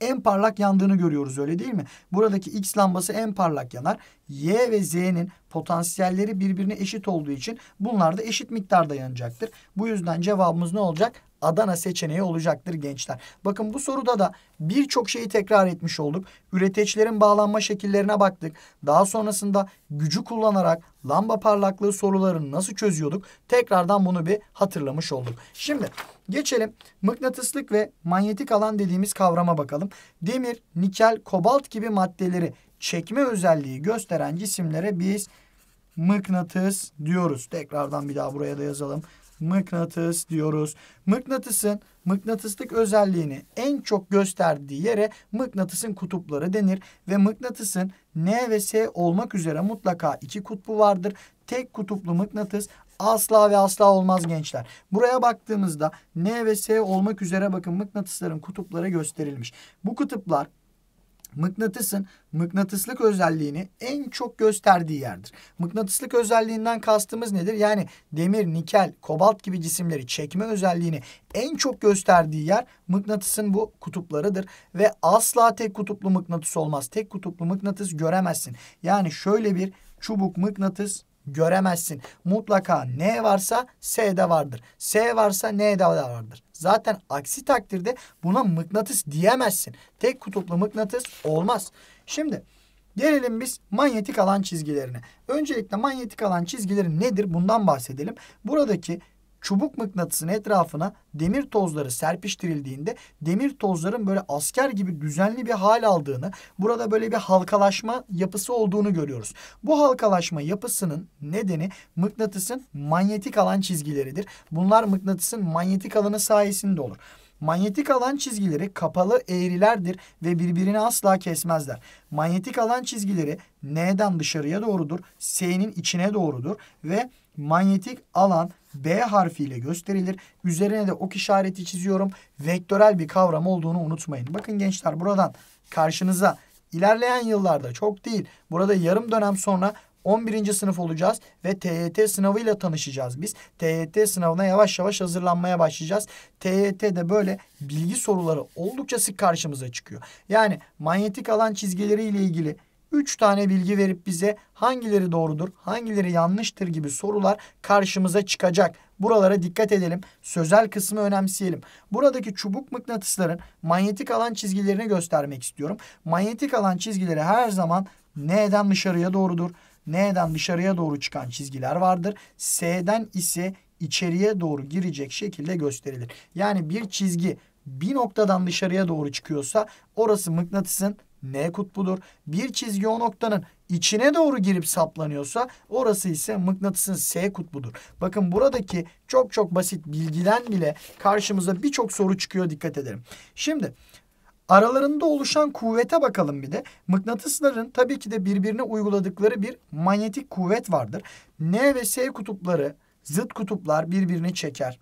en parlak yandığını görüyoruz öyle değil mi? Buradaki X lambası en parlak yanar. Y ve Z'nin potansiyelleri birbirine eşit olduğu için bunlar da eşit miktarda yanacaktır. Bu yüzden cevabımız ne olacak? Adana seçeneği olacaktır gençler. Bakın bu soruda da birçok şeyi tekrar etmiş olduk. Üreteçlerin bağlanma şekillerine baktık. Daha sonrasında gücü kullanarak lamba parlaklığı sorularını nasıl çözüyorduk? Tekrardan bunu bir hatırlamış olduk. Şimdi geçelim mıknatıslık ve manyetik alan dediğimiz kavrama bakalım. Demir, nikel, kobalt gibi maddeleri çekme özelliği gösteren cisimlere biz mıknatıs diyoruz. Tekrardan bir daha buraya da yazalım mıknatıs diyoruz. Mıknatısın mıknatıslık özelliğini en çok gösterdiği yere mıknatısın kutupları denir ve mıknatısın N ve S olmak üzere mutlaka iki kutbu vardır. Tek kutuplu mıknatıs asla ve asla olmaz gençler. Buraya baktığımızda N ve S olmak üzere bakın mıknatısların kutupları gösterilmiş. Bu kutuplar mıknatısın mıknatıslık özelliğini en çok gösterdiği yerdir. Mıknatıslık özelliğinden kastımız nedir? Yani demir, nikel, kobalt gibi cisimleri çekme özelliğini en çok gösterdiği yer mıknatısın bu kutuplarıdır. Ve asla tek kutuplu mıknatıs olmaz. Tek kutuplu mıknatıs göremezsin. Yani şöyle bir çubuk mıknatıs göremezsin. Mutlaka N varsa S'de vardır. S varsa N'de vardır. Zaten aksi takdirde buna mıknatıs diyemezsin. Tek kutuplu mıknatıs olmaz. Şimdi gelelim biz manyetik alan çizgilerine. Öncelikle manyetik alan çizgileri nedir bundan bahsedelim. Buradaki çubuk mıknatısının etrafına demir tozları serpiştirildiğinde demir tozların böyle asker gibi düzenli bir hal aldığını, burada böyle bir halkalaşma yapısı olduğunu görüyoruz. Bu halkalaşma yapısının nedeni mıknatısın manyetik alan çizgileridir. Bunlar mıknatısın manyetik alanı sayesinde olur. Manyetik alan çizgileri kapalı eğrilerdir ve birbirini asla kesmezler. Manyetik alan çizgileri N'den dışarıya doğrudur, S'nin içine doğrudur ve manyetik alan B harfiyle gösterilir. Üzerine de ok işareti çiziyorum. Vektörel bir kavram olduğunu unutmayın. Bakın gençler buradan karşınıza ilerleyen yıllarda çok değil. Burada yarım dönem sonra 11. sınıf olacağız ve TYT sınavıyla tanışacağız biz. TYT sınavına yavaş yavaş hazırlanmaya başlayacağız. TYT'de böyle bilgi soruları oldukça sık karşımıza çıkıyor. Yani manyetik alan çizgileriyle ilgili 3 tane bilgi verip bize hangileri doğrudur, hangileri yanlıştır gibi sorular karşımıza çıkacak. Buralara dikkat edelim. Sözel kısmı önemseyelim. Buradaki çubuk mıknatısların manyetik alan çizgilerini göstermek istiyorum. Manyetik alan çizgileri her zaman N'den dışarıya doğrudur. N'den dışarıya doğru çıkan çizgiler vardır. S'den ise içeriye doğru girecek şekilde gösterilir. Yani bir çizgi bir noktadan dışarıya doğru çıkıyorsa orası mıknatısın N kutbudur. Bir çizgi o noktanın içine doğru girip saplanıyorsa orası ise mıknatısın S kutbudur. Bakın buradaki çok çok basit bilgiden bile karşımıza birçok soru çıkıyor dikkat edelim. Şimdi aralarında oluşan kuvvete bakalım bir de. Mıknatısların tabii ki de birbirine uyguladıkları bir manyetik kuvvet vardır. N ve S kutupları zıt kutuplar birbirini çeker.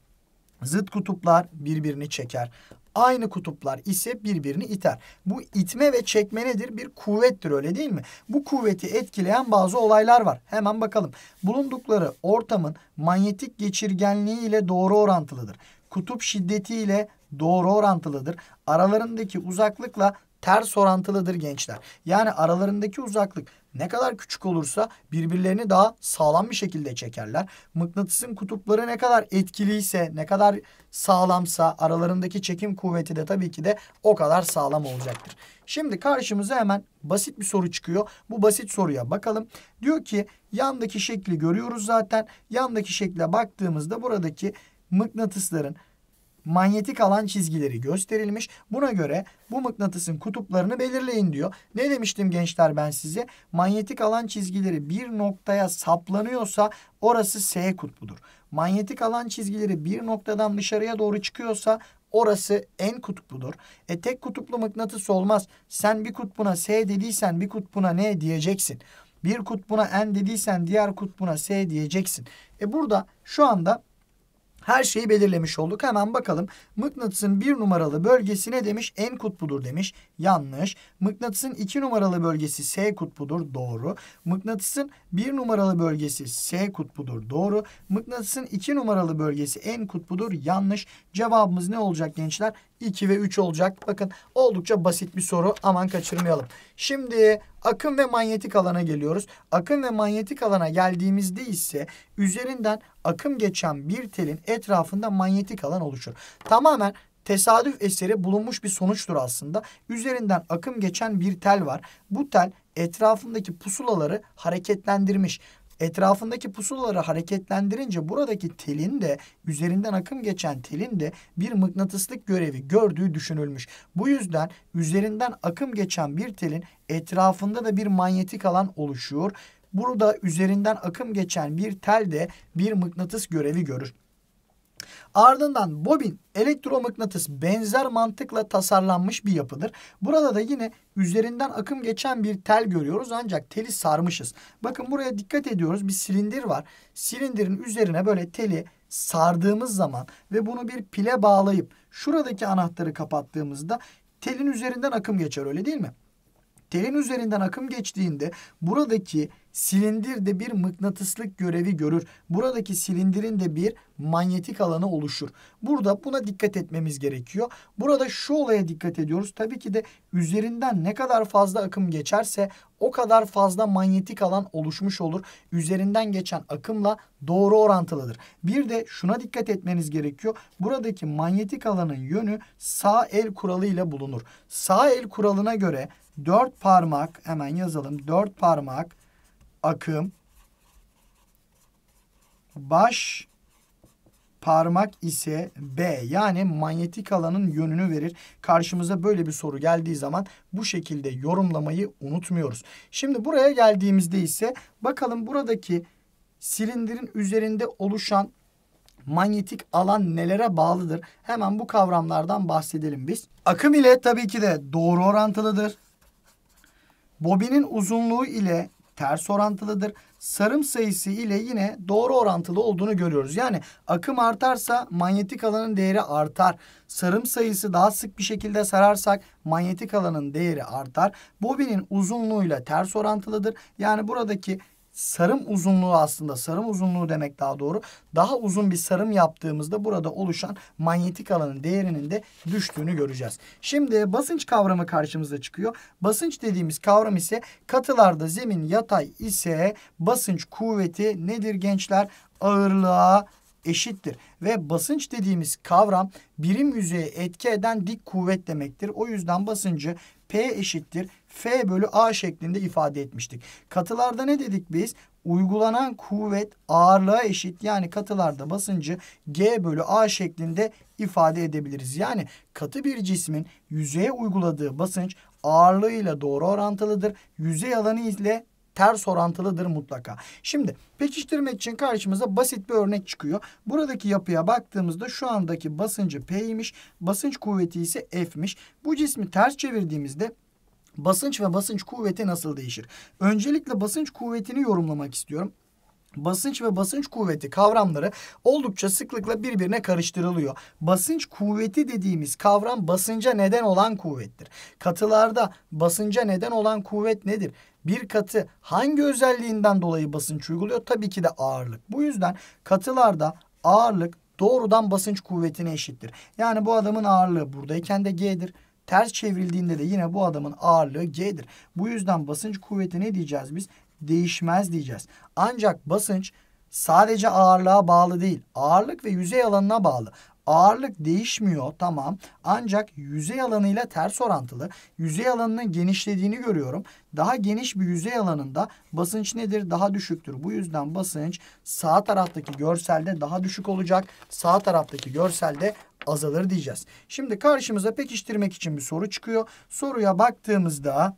Zıt kutuplar birbirini çeker. Aynı kutuplar ise birbirini iter. Bu itme ve çekme nedir? Bir kuvvettir öyle değil mi? Bu kuvveti etkileyen bazı olaylar var. Hemen bakalım. Bulundukları ortamın manyetik geçirgenliği ile doğru orantılıdır. Kutup şiddeti ile doğru orantılıdır. Aralarındaki uzaklıkla ters orantılıdır gençler. Yani aralarındaki uzaklık ne kadar küçük olursa birbirlerini daha sağlam bir şekilde çekerler. Mıknatısın kutupları ne kadar etkiliyse, ne kadar sağlamsa aralarındaki çekim kuvveti de tabii ki de o kadar sağlam olacaktır. Şimdi karşımıza hemen basit bir soru çıkıyor. Bu basit soruya bakalım. Diyor ki yandaki şekli görüyoruz zaten. Yandaki şekle baktığımızda buradaki mıknatısların manyetik alan çizgileri gösterilmiş. Buna göre bu mıknatısın kutuplarını belirleyin diyor. Ne demiştim gençler ben size? Manyetik alan çizgileri bir noktaya saplanıyorsa orası S kutbudur. Manyetik alan çizgileri bir noktadan dışarıya doğru çıkıyorsa Orası en kutbudur. E tek kutuplu mıknatıs olmaz. Sen bir kutbuna S dediysen bir kutbuna ne diyeceksin. Bir kutbuna N dediysen diğer kutbuna S diyeceksin. E burada şu anda her şeyi belirlemiş olduk. Hemen bakalım. Mıknatısın bir numaralı bölgesi ne demiş? En kutbudur demiş. Yanlış. Mıknatısın iki numaralı bölgesi S kutbudur. Doğru. Mıknatısın bir numaralı bölgesi S kutbudur. Doğru. Mıknatısın iki numaralı bölgesi en kutbudur. Yanlış. Cevabımız ne olacak gençler? 2 ve 3 olacak. Bakın oldukça basit bir soru. Aman kaçırmayalım. Şimdi akım ve manyetik alana geliyoruz. Akım ve manyetik alana geldiğimizde ise üzerinden akım geçen bir telin etrafında manyetik alan oluşur. Tamamen tesadüf eseri bulunmuş bir sonuçtur aslında. Üzerinden akım geçen bir tel var. Bu tel etrafındaki pusulaları hareketlendirmiş. Etrafındaki pusulaları hareketlendirince buradaki telin de üzerinden akım geçen telin de bir mıknatıslık görevi gördüğü düşünülmüş. Bu yüzden üzerinden akım geçen bir telin etrafında da bir manyetik alan oluşuyor. Burada üzerinden akım geçen bir tel de bir mıknatıs görevi görür. Ardından bobin elektromıknatıs benzer mantıkla tasarlanmış bir yapıdır. Burada da yine üzerinden akım geçen bir tel görüyoruz ancak teli sarmışız. Bakın buraya dikkat ediyoruz bir silindir var. Silindirin üzerine böyle teli sardığımız zaman ve bunu bir pile bağlayıp şuradaki anahtarı kapattığımızda telin üzerinden akım geçer öyle değil mi? telin üzerinden akım geçtiğinde buradaki silindir de bir mıknatıslık görevi görür. Buradaki silindirin de bir manyetik alanı oluşur. Burada buna dikkat etmemiz gerekiyor. Burada şu olaya dikkat ediyoruz. Tabii ki de üzerinden ne kadar fazla akım geçerse o kadar fazla manyetik alan oluşmuş olur. Üzerinden geçen akımla doğru orantılıdır. Bir de şuna dikkat etmeniz gerekiyor. Buradaki manyetik alanın yönü sağ el kuralı ile bulunur. Sağ el kuralına göre dört parmak hemen yazalım. Dört parmak akım baş parmak ise B yani manyetik alanın yönünü verir. Karşımıza böyle bir soru geldiği zaman bu şekilde yorumlamayı unutmuyoruz. Şimdi buraya geldiğimizde ise bakalım buradaki silindirin üzerinde oluşan manyetik alan nelere bağlıdır? Hemen bu kavramlardan bahsedelim biz. Akım ile tabii ki de doğru orantılıdır. Bobinin uzunluğu ile ters orantılıdır. Sarım sayısı ile yine doğru orantılı olduğunu görüyoruz. Yani akım artarsa manyetik alanın değeri artar. Sarım sayısı daha sık bir şekilde sararsak manyetik alanın değeri artar. Bobinin uzunluğuyla ters orantılıdır. Yani buradaki sarım uzunluğu aslında sarım uzunluğu demek daha doğru. Daha uzun bir sarım yaptığımızda burada oluşan manyetik alanın değerinin de düştüğünü göreceğiz. Şimdi basınç kavramı karşımıza çıkıyor. Basınç dediğimiz kavram ise katılarda zemin yatay ise basınç kuvveti nedir gençler? Ağırlığa eşittir. Ve basınç dediğimiz kavram birim yüzeye etki eden dik kuvvet demektir. O yüzden basıncı P eşittir F bölü A şeklinde ifade etmiştik. Katılarda ne dedik biz? Uygulanan kuvvet ağırlığa eşit yani katılarda basıncı G bölü A şeklinde ifade edebiliriz. Yani katı bir cismin yüzeye uyguladığı basınç ağırlığıyla doğru orantılıdır. Yüzey alanı ile ters orantılıdır mutlaka. Şimdi pekiştirmek için karşımıza basit bir örnek çıkıyor. Buradaki yapıya baktığımızda şu andaki basıncı P'ymiş, basınç kuvveti ise F'miş. Bu cismi ters çevirdiğimizde basınç ve basınç kuvveti nasıl değişir? Öncelikle basınç kuvvetini yorumlamak istiyorum. Basınç ve basınç kuvveti kavramları oldukça sıklıkla birbirine karıştırılıyor. Basınç kuvveti dediğimiz kavram basınca neden olan kuvvettir. Katılarda basınca neden olan kuvvet nedir? bir katı hangi özelliğinden dolayı basınç uyguluyor? Tabii ki de ağırlık. Bu yüzden katılarda ağırlık doğrudan basınç kuvvetine eşittir. Yani bu adamın ağırlığı buradayken de G'dir. Ters çevrildiğinde de yine bu adamın ağırlığı G'dir. Bu yüzden basınç kuvveti ne diyeceğiz biz? Değişmez diyeceğiz. Ancak basınç sadece ağırlığa bağlı değil. Ağırlık ve yüzey alanına bağlı. Ağırlık değişmiyor tamam ancak yüzey alanıyla ters orantılı. Yüzey alanının genişlediğini görüyorum. Daha geniş bir yüzey alanında basınç nedir? Daha düşüktür. Bu yüzden basınç sağ taraftaki görselde daha düşük olacak. Sağ taraftaki görselde azalır diyeceğiz. Şimdi karşımıza pekiştirmek için bir soru çıkıyor. Soruya baktığımızda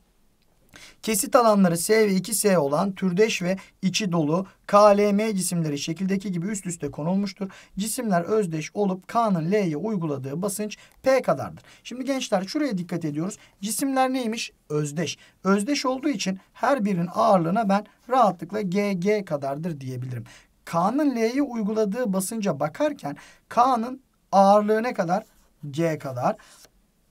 Kesit alanları S ve 2S olan türdeş ve içi dolu KLM cisimleri şekildeki gibi üst üste konulmuştur. Cisimler özdeş olup K'nın L'ye uyguladığı basınç P kadardır. Şimdi gençler şuraya dikkat ediyoruz. Cisimler neymiş? Özdeş. Özdeş olduğu için her birinin ağırlığına ben rahatlıkla GG kadardır diyebilirim. K'nın L'ye uyguladığı basınca bakarken K'nın ağırlığı ne kadar? G kadar.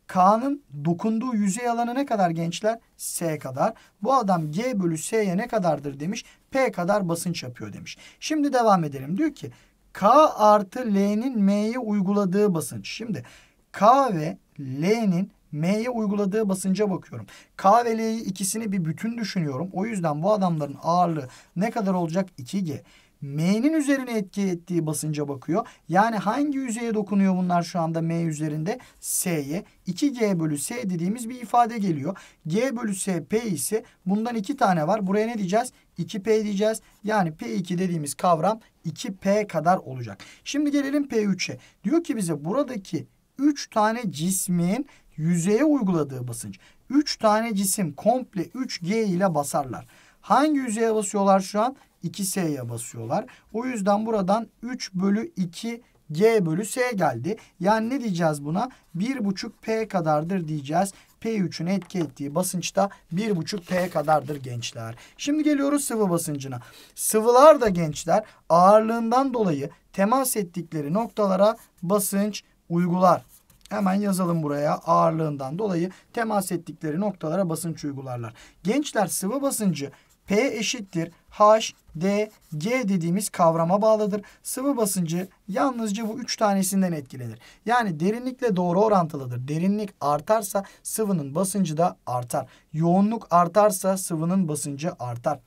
K'nın dokunduğu yüzey alanı ne kadar gençler? S kadar. Bu adam G bölü S'ye ne kadardır demiş. P kadar basınç yapıyor demiş. Şimdi devam edelim. Diyor ki K artı L'nin M'ye uyguladığı basınç. Şimdi K ve L'nin M'ye uyguladığı basınca bakıyorum. K ve L'yi ikisini bir bütün düşünüyorum. O yüzden bu adamların ağırlığı ne kadar olacak? 2G. M'nin üzerine etki ettiği basınca bakıyor. Yani hangi yüzeye dokunuyor bunlar şu anda M üzerinde? S'ye. 2G bölü S dediğimiz bir ifade geliyor. G bölü S P ise bundan iki tane var. Buraya ne diyeceğiz? 2P diyeceğiz. Yani P2 dediğimiz kavram 2P kadar olacak. Şimdi gelelim P3'e. Diyor ki bize buradaki 3 tane cismin yüzeye uyguladığı basınç. 3 tane cisim komple 3G ile basarlar. Hangi yüzeye basıyorlar şu an? 2S'ye basıyorlar. O yüzden buradan 3 bölü 2 G bölü S geldi. Yani ne diyeceğiz buna? 1,5 P kadardır diyeceğiz. P3'ün etki ettiği basınçta 1,5 P kadardır gençler. Şimdi geliyoruz sıvı basıncına. Sıvılar da gençler ağırlığından dolayı temas ettikleri noktalara basınç uygular. Hemen yazalım buraya ağırlığından dolayı temas ettikleri noktalara basınç uygularlar. Gençler sıvı basıncı P eşittir H, D, G dediğimiz kavrama bağlıdır. Sıvı basıncı yalnızca bu üç tanesinden etkilenir. Yani derinlikle doğru orantılıdır. Derinlik artarsa sıvının basıncı da artar. Yoğunluk artarsa sıvının basıncı artar.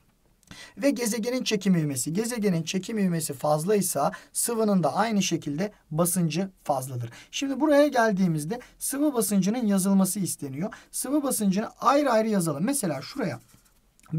Ve gezegenin çekim ivmesi. Gezegenin çekim ivmesi fazlaysa sıvının da aynı şekilde basıncı fazladır. Şimdi buraya geldiğimizde sıvı basıncının yazılması isteniyor. Sıvı basıncını ayrı ayrı yazalım. Mesela şuraya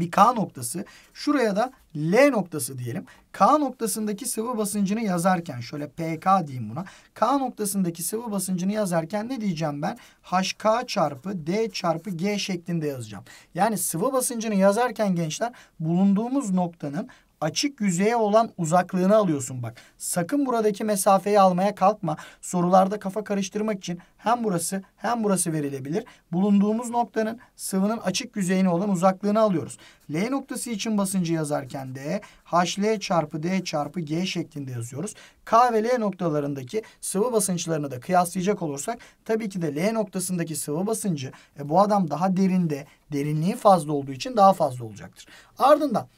bir K noktası. Şuraya da L noktası diyelim. K noktasındaki sıvı basıncını yazarken şöyle PK diyeyim buna. K noktasındaki sıvı basıncını yazarken ne diyeceğim ben? HK çarpı D çarpı G şeklinde yazacağım. Yani sıvı basıncını yazarken gençler bulunduğumuz noktanın açık yüzeye olan uzaklığını alıyorsun bak. Sakın buradaki mesafeyi almaya kalkma. Sorularda kafa karıştırmak için hem burası hem burası verilebilir. Bulunduğumuz noktanın sıvının açık yüzeyine olan uzaklığını alıyoruz. L noktası için basıncı yazarken de HL çarpı D çarpı G şeklinde yazıyoruz. K ve L noktalarındaki sıvı basınçlarını da kıyaslayacak olursak tabii ki de L noktasındaki sıvı basıncı e, bu adam daha derinde derinliği fazla olduğu için daha fazla olacaktır. Ardından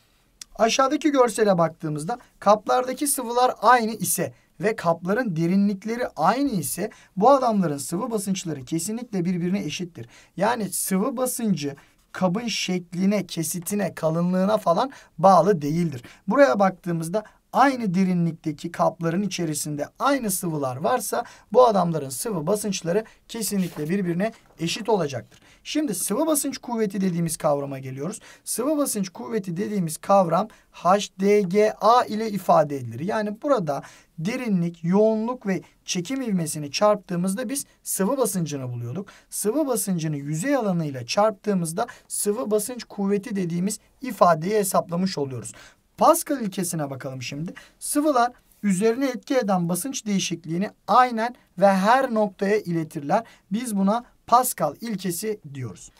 Aşağıdaki görsele baktığımızda kaplardaki sıvılar aynı ise ve kapların derinlikleri aynı ise bu adamların sıvı basınçları kesinlikle birbirine eşittir. Yani sıvı basıncı kabın şekline, kesitine, kalınlığına falan bağlı değildir. Buraya baktığımızda aynı derinlikteki kapların içerisinde aynı sıvılar varsa bu adamların sıvı basınçları kesinlikle birbirine eşit olacaktır. Şimdi sıvı basınç kuvveti dediğimiz kavrama geliyoruz. Sıvı basınç kuvveti dediğimiz kavram HDGA ile ifade edilir. Yani burada derinlik, yoğunluk ve çekim ivmesini çarptığımızda biz sıvı basıncını buluyorduk. Sıvı basıncını yüzey alanıyla çarptığımızda sıvı basınç kuvveti dediğimiz ifadeyi hesaplamış oluyoruz. Pascal ilkesine bakalım şimdi. Sıvılar üzerine etki eden basınç değişikliğini aynen ve her noktaya iletirler. Biz buna Pascal ilkesi diyoruz.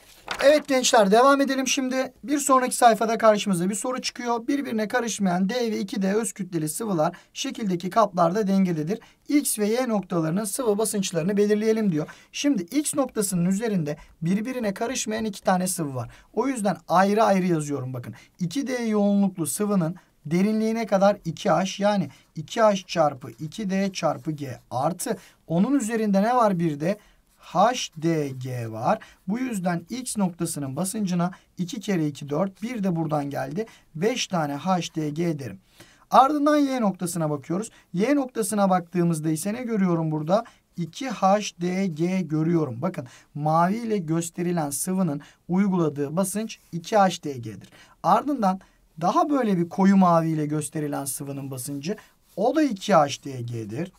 Evet gençler devam edelim şimdi. Bir sonraki sayfada karşımıza bir soru çıkıyor. Birbirine karışmayan D ve 2D öz kütleli sıvılar şekildeki kaplarda dengededir. X ve Y noktalarının sıvı basınçlarını belirleyelim diyor. Şimdi X noktasının üzerinde birbirine karışmayan iki tane sıvı var. O yüzden ayrı ayrı yazıyorum bakın. 2D yoğunluklu sıvının derinliğine kadar 2H yani 2H çarpı 2D çarpı G artı onun üzerinde ne var bir de HDG var. Bu yüzden X noktasının basıncına 2 kere 2 4 bir de buradan geldi. 5 tane HDG derim. Ardından Y noktasına bakıyoruz. Y noktasına baktığımızda ise ne görüyorum burada? 2HDG görüyorum. Bakın mavi ile gösterilen sıvının uyguladığı basınç 2HDG'dir. Ardından daha böyle bir koyu mavi ile gösterilen sıvının basıncı o da 2HDG'dir.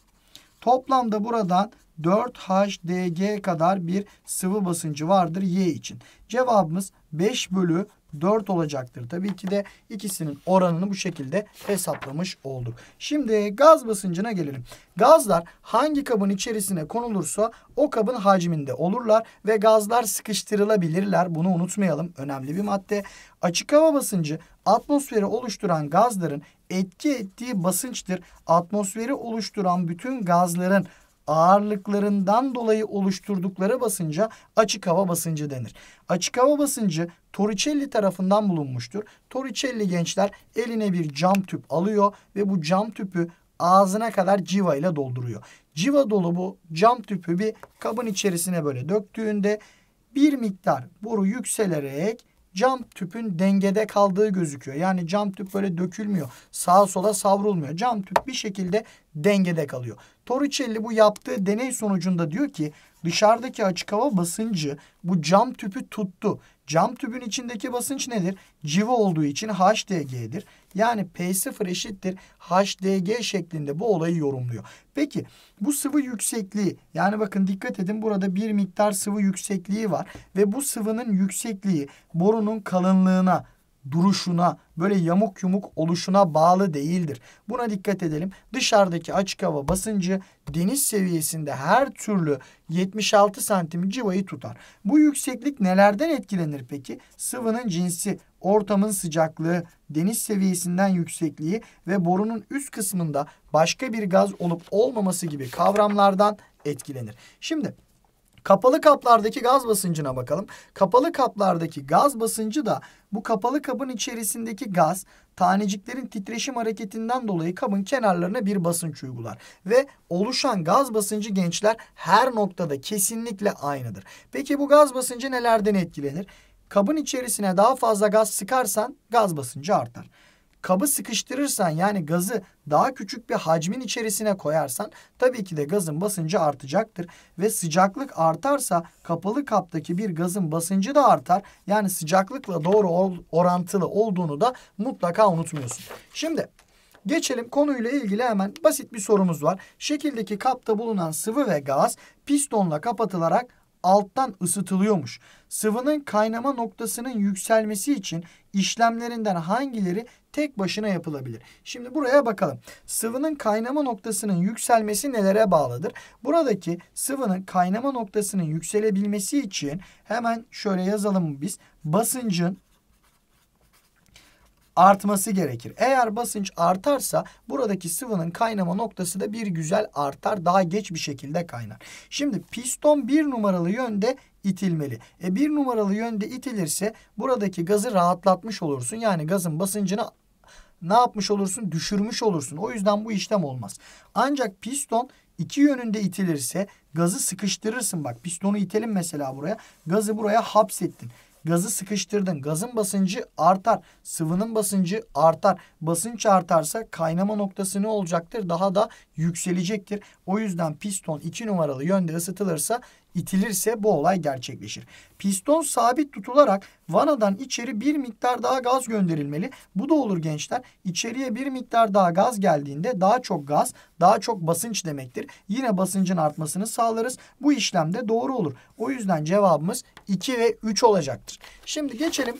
Toplamda buradan 4HDG kadar bir sıvı basıncı vardır Y için. Cevabımız 5 bölü 4 olacaktır. Tabii ki de ikisinin oranını bu şekilde hesaplamış olduk. Şimdi gaz basıncına gelelim. Gazlar hangi kabın içerisine konulursa o kabın hacminde olurlar ve gazlar sıkıştırılabilirler. Bunu unutmayalım. Önemli bir madde. Açık hava basıncı atmosferi oluşturan gazların etki ettiği basınçtır. Atmosferi oluşturan bütün gazların ağırlıklarından dolayı oluşturdukları basınca açık hava basıncı denir. Açık hava basıncı Torricelli tarafından bulunmuştur. Torricelli gençler eline bir cam tüp alıyor ve bu cam tüpü ağzına kadar civa ile dolduruyor. Civa dolu bu cam tüpü bir kabın içerisine böyle döktüğünde bir miktar boru yükselerek cam tüpün dengede kaldığı gözüküyor. Yani cam tüp böyle dökülmüyor. Sağa sola savrulmuyor. Cam tüp bir şekilde dengede kalıyor. Torricelli bu yaptığı deney sonucunda diyor ki dışarıdaki açık hava basıncı bu cam tüpü tuttu. Cam tübün içindeki basınç nedir? Civa olduğu için HDG'dir. Yani P0 eşittir HDG şeklinde bu olayı yorumluyor. Peki bu sıvı yüksekliği yani bakın dikkat edin burada bir miktar sıvı yüksekliği var. Ve bu sıvının yüksekliği borunun kalınlığına duruşuna, böyle yamuk yumuk oluşuna bağlı değildir. Buna dikkat edelim. Dışarıdaki açık hava basıncı deniz seviyesinde her türlü 76 santim civayı tutar. Bu yükseklik nelerden etkilenir peki? Sıvının cinsi, ortamın sıcaklığı, deniz seviyesinden yüksekliği ve borunun üst kısmında başka bir gaz olup olmaması gibi kavramlardan etkilenir. Şimdi Kapalı kaplardaki gaz basıncına bakalım. Kapalı kaplardaki gaz basıncı da bu kapalı kabın içerisindeki gaz taneciklerin titreşim hareketinden dolayı kabın kenarlarına bir basınç uygular. Ve oluşan gaz basıncı gençler her noktada kesinlikle aynıdır. Peki bu gaz basıncı nelerden etkilenir? Kabın içerisine daha fazla gaz sıkarsan gaz basıncı artar kabı sıkıştırırsan yani gazı daha küçük bir hacmin içerisine koyarsan tabii ki de gazın basıncı artacaktır. Ve sıcaklık artarsa kapalı kaptaki bir gazın basıncı da artar. Yani sıcaklıkla doğru orantılı olduğunu da mutlaka unutmuyorsun. Şimdi Geçelim konuyla ilgili hemen basit bir sorumuz var. Şekildeki kapta bulunan sıvı ve gaz pistonla kapatılarak alttan ısıtılıyormuş. Sıvının kaynama noktasının yükselmesi için işlemlerinden hangileri tek başına yapılabilir? Şimdi buraya bakalım. Sıvının kaynama noktasının yükselmesi nelere bağlıdır? Buradaki sıvının kaynama noktasının yükselebilmesi için hemen şöyle yazalım biz. Basıncın artması gerekir. Eğer basınç artarsa buradaki sıvının kaynama noktası da bir güzel artar. Daha geç bir şekilde kaynar. Şimdi piston bir numaralı yönde itilmeli. E bir numaralı yönde itilirse buradaki gazı rahatlatmış olursun. Yani gazın basıncını ne yapmış olursun? Düşürmüş olursun. O yüzden bu işlem olmaz. Ancak piston iki yönünde itilirse gazı sıkıştırırsın. Bak pistonu itelim mesela buraya. Gazı buraya hapsettin. Gazı sıkıştırdın. Gazın basıncı artar. Sıvının basıncı artar. Basınç artarsa kaynama noktası ne olacaktır? Daha da yükselecektir. O yüzden piston 2 numaralı yönde ısıtılırsa itilirse bu olay gerçekleşir. Piston sabit tutularak vanadan içeri bir miktar daha gaz gönderilmeli. Bu da olur gençler. İçeriye bir miktar daha gaz geldiğinde daha çok gaz, daha çok basınç demektir. Yine basıncın artmasını sağlarız. Bu işlemde doğru olur. O yüzden cevabımız 2 ve 3 olacaktır. Şimdi geçelim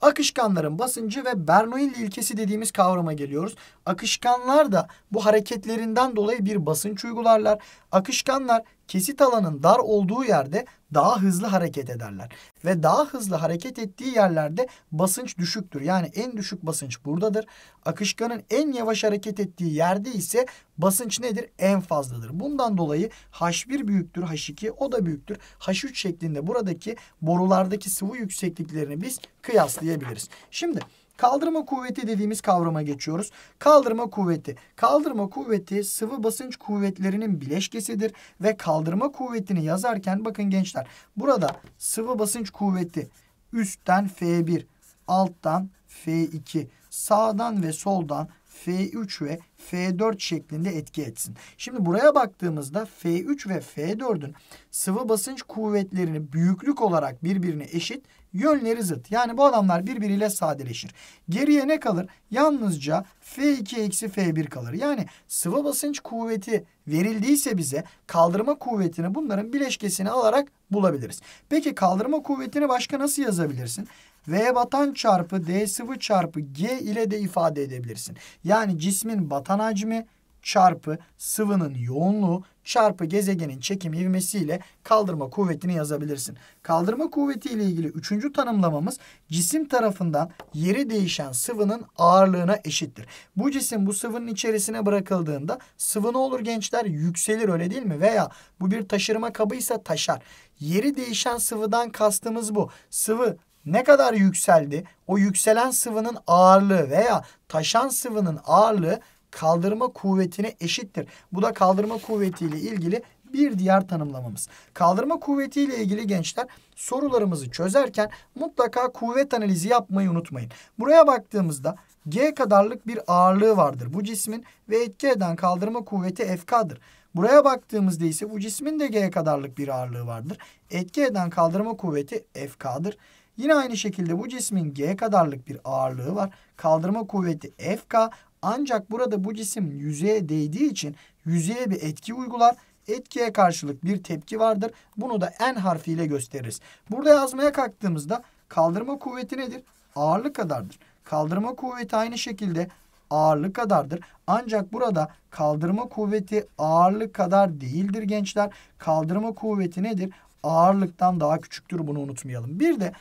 Akışkanların basıncı ve Bernoulli ilkesi dediğimiz kavrama geliyoruz. Akışkanlar da bu hareketlerinden dolayı bir basınç uygularlar. Akışkanlar kesit alanın dar olduğu yerde daha hızlı hareket ederler. Ve daha hızlı hareket ettiği yerlerde basınç düşüktür. Yani en düşük basınç buradadır. Akışkanın en yavaş hareket ettiği yerde ise basınç nedir? En fazladır. Bundan dolayı H1 büyüktür H2 o da büyüktür. H3 şeklinde buradaki borulardaki sıvı yüksekliklerini biz kıyaslayabiliriz. Şimdi Kaldırma kuvveti dediğimiz kavrama geçiyoruz. Kaldırma kuvveti. Kaldırma kuvveti sıvı basınç kuvvetlerinin bileşkesidir ve kaldırma kuvvetini yazarken bakın gençler burada sıvı basınç kuvveti üstten F1, alttan F2, sağdan ve soldan F3 ve F4 şeklinde etki etsin. Şimdi buraya baktığımızda F3 ve F4'ün sıvı basınç kuvvetlerini büyüklük olarak birbirine eşit yönleri zıt. Yani bu adamlar birbiriyle sadeleşir. Geriye ne kalır? Yalnızca F2 eksi F1 kalır. Yani sıvı basınç kuvveti verildiyse bize kaldırma kuvvetini bunların bileşkesini alarak bulabiliriz. Peki kaldırma kuvvetini başka nasıl yazabilirsin? V batan çarpı D sıvı çarpı G ile de ifade edebilirsin. Yani cismin batan hacmi çarpı sıvının yoğunluğu çarpı gezegenin çekim ivmesiyle kaldırma kuvvetini yazabilirsin. Kaldırma kuvveti ile ilgili üçüncü tanımlamamız cisim tarafından yeri değişen sıvının ağırlığına eşittir. Bu cisim bu sıvının içerisine bırakıldığında sıvı ne olur gençler? Yükselir öyle değil mi? Veya bu bir taşırma kabıysa taşar. Yeri değişen sıvıdan kastımız bu. Sıvı ne kadar yükseldi? O yükselen sıvının ağırlığı veya taşan sıvının ağırlığı kaldırma kuvvetine eşittir. Bu da kaldırma kuvvetiyle ilgili bir diğer tanımlamamız. Kaldırma kuvvetiyle ilgili gençler sorularımızı çözerken mutlaka kuvvet analizi yapmayı unutmayın. Buraya baktığımızda G kadarlık bir ağırlığı vardır bu cismin ve etki eden kaldırma kuvveti FK'dır. Buraya baktığımızda ise bu cismin de G kadarlık bir ağırlığı vardır. Etki eden kaldırma kuvveti FK'dır. Yine aynı şekilde bu cismin G kadarlık bir ağırlığı var. Kaldırma kuvveti FK ancak burada bu cisim yüzeye değdiği için yüzeye bir etki uygular. Etkiye karşılık bir tepki vardır. Bunu da N harfiyle gösteririz. Burada yazmaya kalktığımızda kaldırma kuvveti nedir? Ağırlık kadardır. Kaldırma kuvveti aynı şekilde ağırlık kadardır. Ancak burada kaldırma kuvveti ağırlık kadar değildir gençler. Kaldırma kuvveti nedir? Ağırlıktan daha küçüktür bunu unutmayalım. Bir de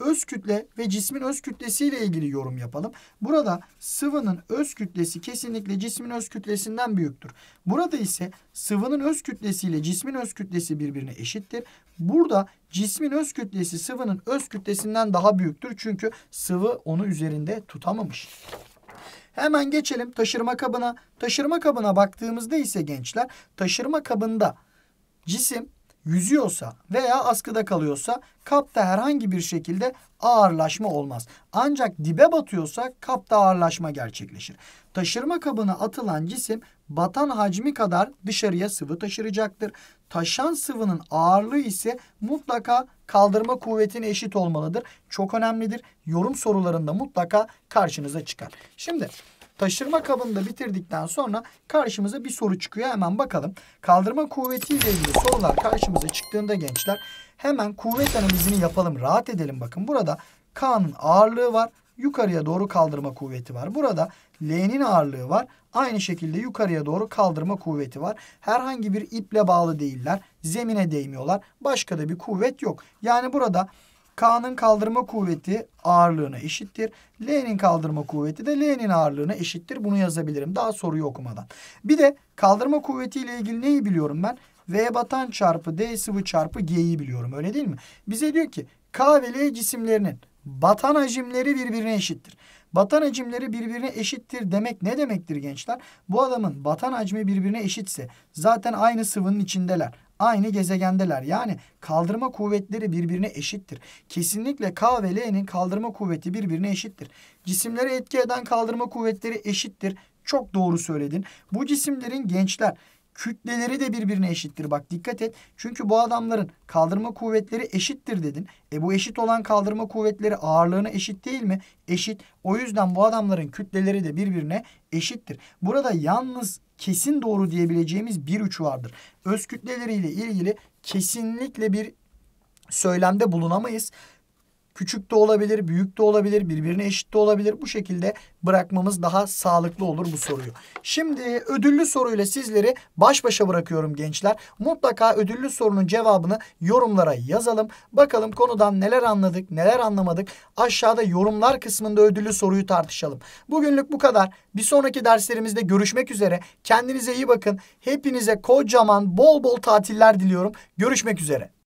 öz kütle ve cismin öz kütlesiyle ilgili yorum yapalım. Burada sıvının öz kütlesi kesinlikle cismin öz kütlesinden büyüktür. Burada ise sıvının öz kütlesiyle cismin öz kütlesi birbirine eşittir. Burada cismin öz kütlesi sıvının öz kütlesinden daha büyüktür. Çünkü sıvı onu üzerinde tutamamış. Hemen geçelim taşırma kabına. Taşırma kabına baktığımızda ise gençler taşırma kabında cisim yüzüyorsa veya askıda kalıyorsa kapta herhangi bir şekilde ağırlaşma olmaz. Ancak dibe batıyorsa kapta ağırlaşma gerçekleşir. Taşırma kabına atılan cisim batan hacmi kadar dışarıya sıvı taşıracaktır. Taşan sıvının ağırlığı ise mutlaka kaldırma kuvvetine eşit olmalıdır. Çok önemlidir. Yorum sorularında mutlaka karşınıza çıkar. Şimdi Taşırma da bitirdikten sonra karşımıza bir soru çıkıyor. Hemen bakalım. Kaldırma kuvvetiyle ilgili sorular karşımıza çıktığında gençler hemen kuvvet analizini yapalım. Rahat edelim bakın. Burada K'nın ağırlığı var. Yukarıya doğru kaldırma kuvveti var. Burada L'nin ağırlığı var. Aynı şekilde yukarıya doğru kaldırma kuvveti var. Herhangi bir iple bağlı değiller. Zemine değmiyorlar. Başka da bir kuvvet yok. Yani burada K'nın kaldırma kuvveti ağırlığına eşittir. L'nin kaldırma kuvveti de L'nin ağırlığına eşittir. Bunu yazabilirim daha soruyu okumadan. Bir de kaldırma kuvvetiyle ilgili neyi biliyorum ben? V batan çarpı D sıvı çarpı G'yi biliyorum öyle değil mi? Bize diyor ki K ve L cisimlerinin batan hacimleri birbirine eşittir. Batan hacimleri birbirine eşittir demek ne demektir gençler? Bu adamın batan hacmi birbirine eşitse zaten aynı sıvının içindeler aynı gezegendeler. Yani kaldırma kuvvetleri birbirine eşittir. Kesinlikle K ve L'nin kaldırma kuvveti birbirine eşittir. Cisimlere etki eden kaldırma kuvvetleri eşittir. Çok doğru söyledin. Bu cisimlerin gençler Kütleleri de birbirine eşittir. Bak dikkat et. Çünkü bu adamların kaldırma kuvvetleri eşittir dedin. E bu eşit olan kaldırma kuvvetleri ağırlığına eşit değil mi? Eşit. O yüzden bu adamların kütleleri de birbirine eşittir. Burada yalnız kesin doğru diyebileceğimiz bir üç vardır. Öz kütleleriyle ilgili kesinlikle bir söylemde bulunamayız. Küçük de olabilir, büyük de olabilir, birbirine eşit de olabilir. Bu şekilde bırakmamız daha sağlıklı olur bu soruyu. Şimdi ödüllü soruyla sizleri baş başa bırakıyorum gençler. Mutlaka ödüllü sorunun cevabını yorumlara yazalım. Bakalım konudan neler anladık, neler anlamadık. Aşağıda yorumlar kısmında ödüllü soruyu tartışalım. Bugünlük bu kadar. Bir sonraki derslerimizde görüşmek üzere. Kendinize iyi bakın. Hepinize kocaman bol bol tatiller diliyorum. Görüşmek üzere.